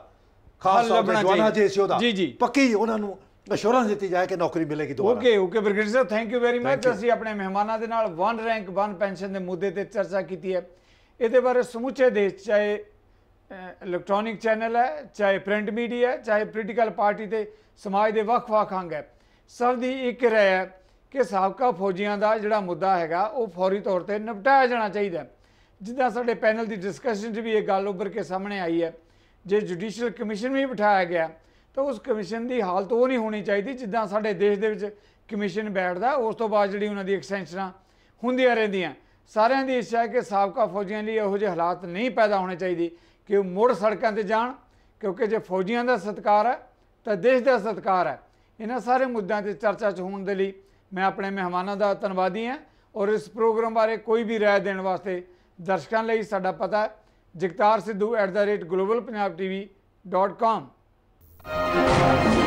ਖਾਸ ਤੌਰ ਤੇ ਜਵਾਨਾਂ ਜੇਸੀਓ ਦਾ ਜੀ ਜੀ ਪੱਕੀ ਉਹਨਾਂ ਨੂੰ ਅਸ਼ੋਰੈਂਸ ਦਿੱਤੀ ਜਾਏ ਕਿ ਨੌਕਰੀ ਮਿਲੇਗੀ ਦੁਬਾਰਾ ਓਕੇ ਓਕੇ ਬ੍ਰਿਗੇਡ ਸਾਹਿਬ ਥੈਂਕ ਯੂ ਵੈਰੀ ਮਚ ਅਸੀਂ ਆਪਣੇ ਮਹਿਮਾਨਾਂ ਦੇ ਨਾਲ ਵਨ ਰੈਂਕ ਵਨ ਪੈਨਸ਼ਨ ਦੇ ਮੁੱਦੇ ਤੇ ਚਰਚਾ ਕੀਤੀ ਹੈ ਇਹਦੇ ਬਾਰੇ ਸਮੁੱਚੇ ਦੇਸ਼ ਚਾਹੇ ਇਲੈਕਟ੍ਰੋਨਿਕ ਚੈਨਲ ਹੈ ਚਾਹੇ ਪ੍ਰਿੰਟ ਮੀਡੀਆ ਹੈ ਚਾਹੇ ਪੋਲੀਟੀਕਲ ਪਾਰਟੀ ਤੇ ਸਮਾਜ ਦੇ ਵੱਖ-ਵੱਖ ਅੰਗ ਹੈ ਸਭ ਦੀ ਇੱਕ ਰਹਿ ਹੈ ਕਿ ਸਾਬਕਾ ਫੌਜੀਆਂ ਦਾ ਜਿਹੜਾ ਮੁੱਦਾ ਹੈਗਾ ਉਹ ਫੌਰੀ ਤੌਰ ਤੇ ਨਿਪਟਾਇਆ ਜਾਣਾ ਚਾਹੀਦਾ ਜਿੱਦਾਂ ਸਾਡੇ ਪੈਨਲ ਦੀ ਡਿਸਕਸ਼ਨ 'ਚ ਵੀ ਇਹ ਗੱਲ ਉੱਭਰ ਕੇ ਸਾਹਮਣੇ ਆਈ ਹੈ ਜੇ ਜੁਡੀਸ਼ੀਅਲ ਕਮਿਸ਼ਨ ਵੀ ਬਿਠਾਇਆ ਗਿਆ ਤਾਂ ਉਸ ਕਮਿਸ਼ਨ ਦੀ ਹਾਲਤ ਉਹ ਨਹੀਂ ਹੋਣੀ ਚਾਹੀਦੀ ਜਿੱਦਾਂ ਸਾਡੇ ਦੇਸ਼ ਦੇ ਵਿੱਚ ਕਮਿਸ਼ਨ ਬੈਠਦਾ ਉਸ ਤੋਂ ਬਾਅਦ ਜਿਹੜੀ ਉਹਨਾਂ ਦੀ ਐਕਸਟੈਂਸ਼ਨਾਂ ਹੁੰਦੀਆਂ ਰਹਿੰਦੀਆਂ ਸਾਰਿਆਂ ਦੀ ਇੱਛਾ ਹੈ ਕਿ ਸਾਬਕਾ ਫੌਜੀਆਂ ਲਈ ਇਹੋ ਜਿਹੇ ਹਾਲਾਤ ਨਹੀਂ ਪੈਦਾ ਹੋਣੇ ਚਾਹੀਦੇ ਕਿ ਉਹ ਮੋੜ ਸੜਕਾਂ ਤੇ ਜਾਣ ਕਿਉਂਕਿ ਜੇ ਫੌਜੀਆਂ ਦਾ ਸਤਕਾਰ ਹੈ ਤਾਂ ਦੇਸ਼ ਦਾ ਸਤਕਾਰ ਹੈ ਇਹਨਾਂ ਸਾਰੇ ਮੁੱਦਿਆਂ ਤੇ ਚਰਚਾ ਚ ਹੋਣ ਦੇ ਲਈ ਮੈਂ ਆਪਣੇ ਮਹਿਮਾਨਾਂ ਦਾ ਧੰਨਵਾਦੀ ਹਾਂ ਔਰ ਇਸ ਪ੍ਰੋਗਰਾਮ ਬਾਰੇ ਕੋਈ ਵੀ رائے ਦੇਣ ਵਾਸਤੇ ਦਰਸ਼ਕਾਂ ਲਈ ਸਾਡਾ ਪਤਾ ਜਗਤਾਰ ਸਿੱਧੂ @globalpunjabtv.com Música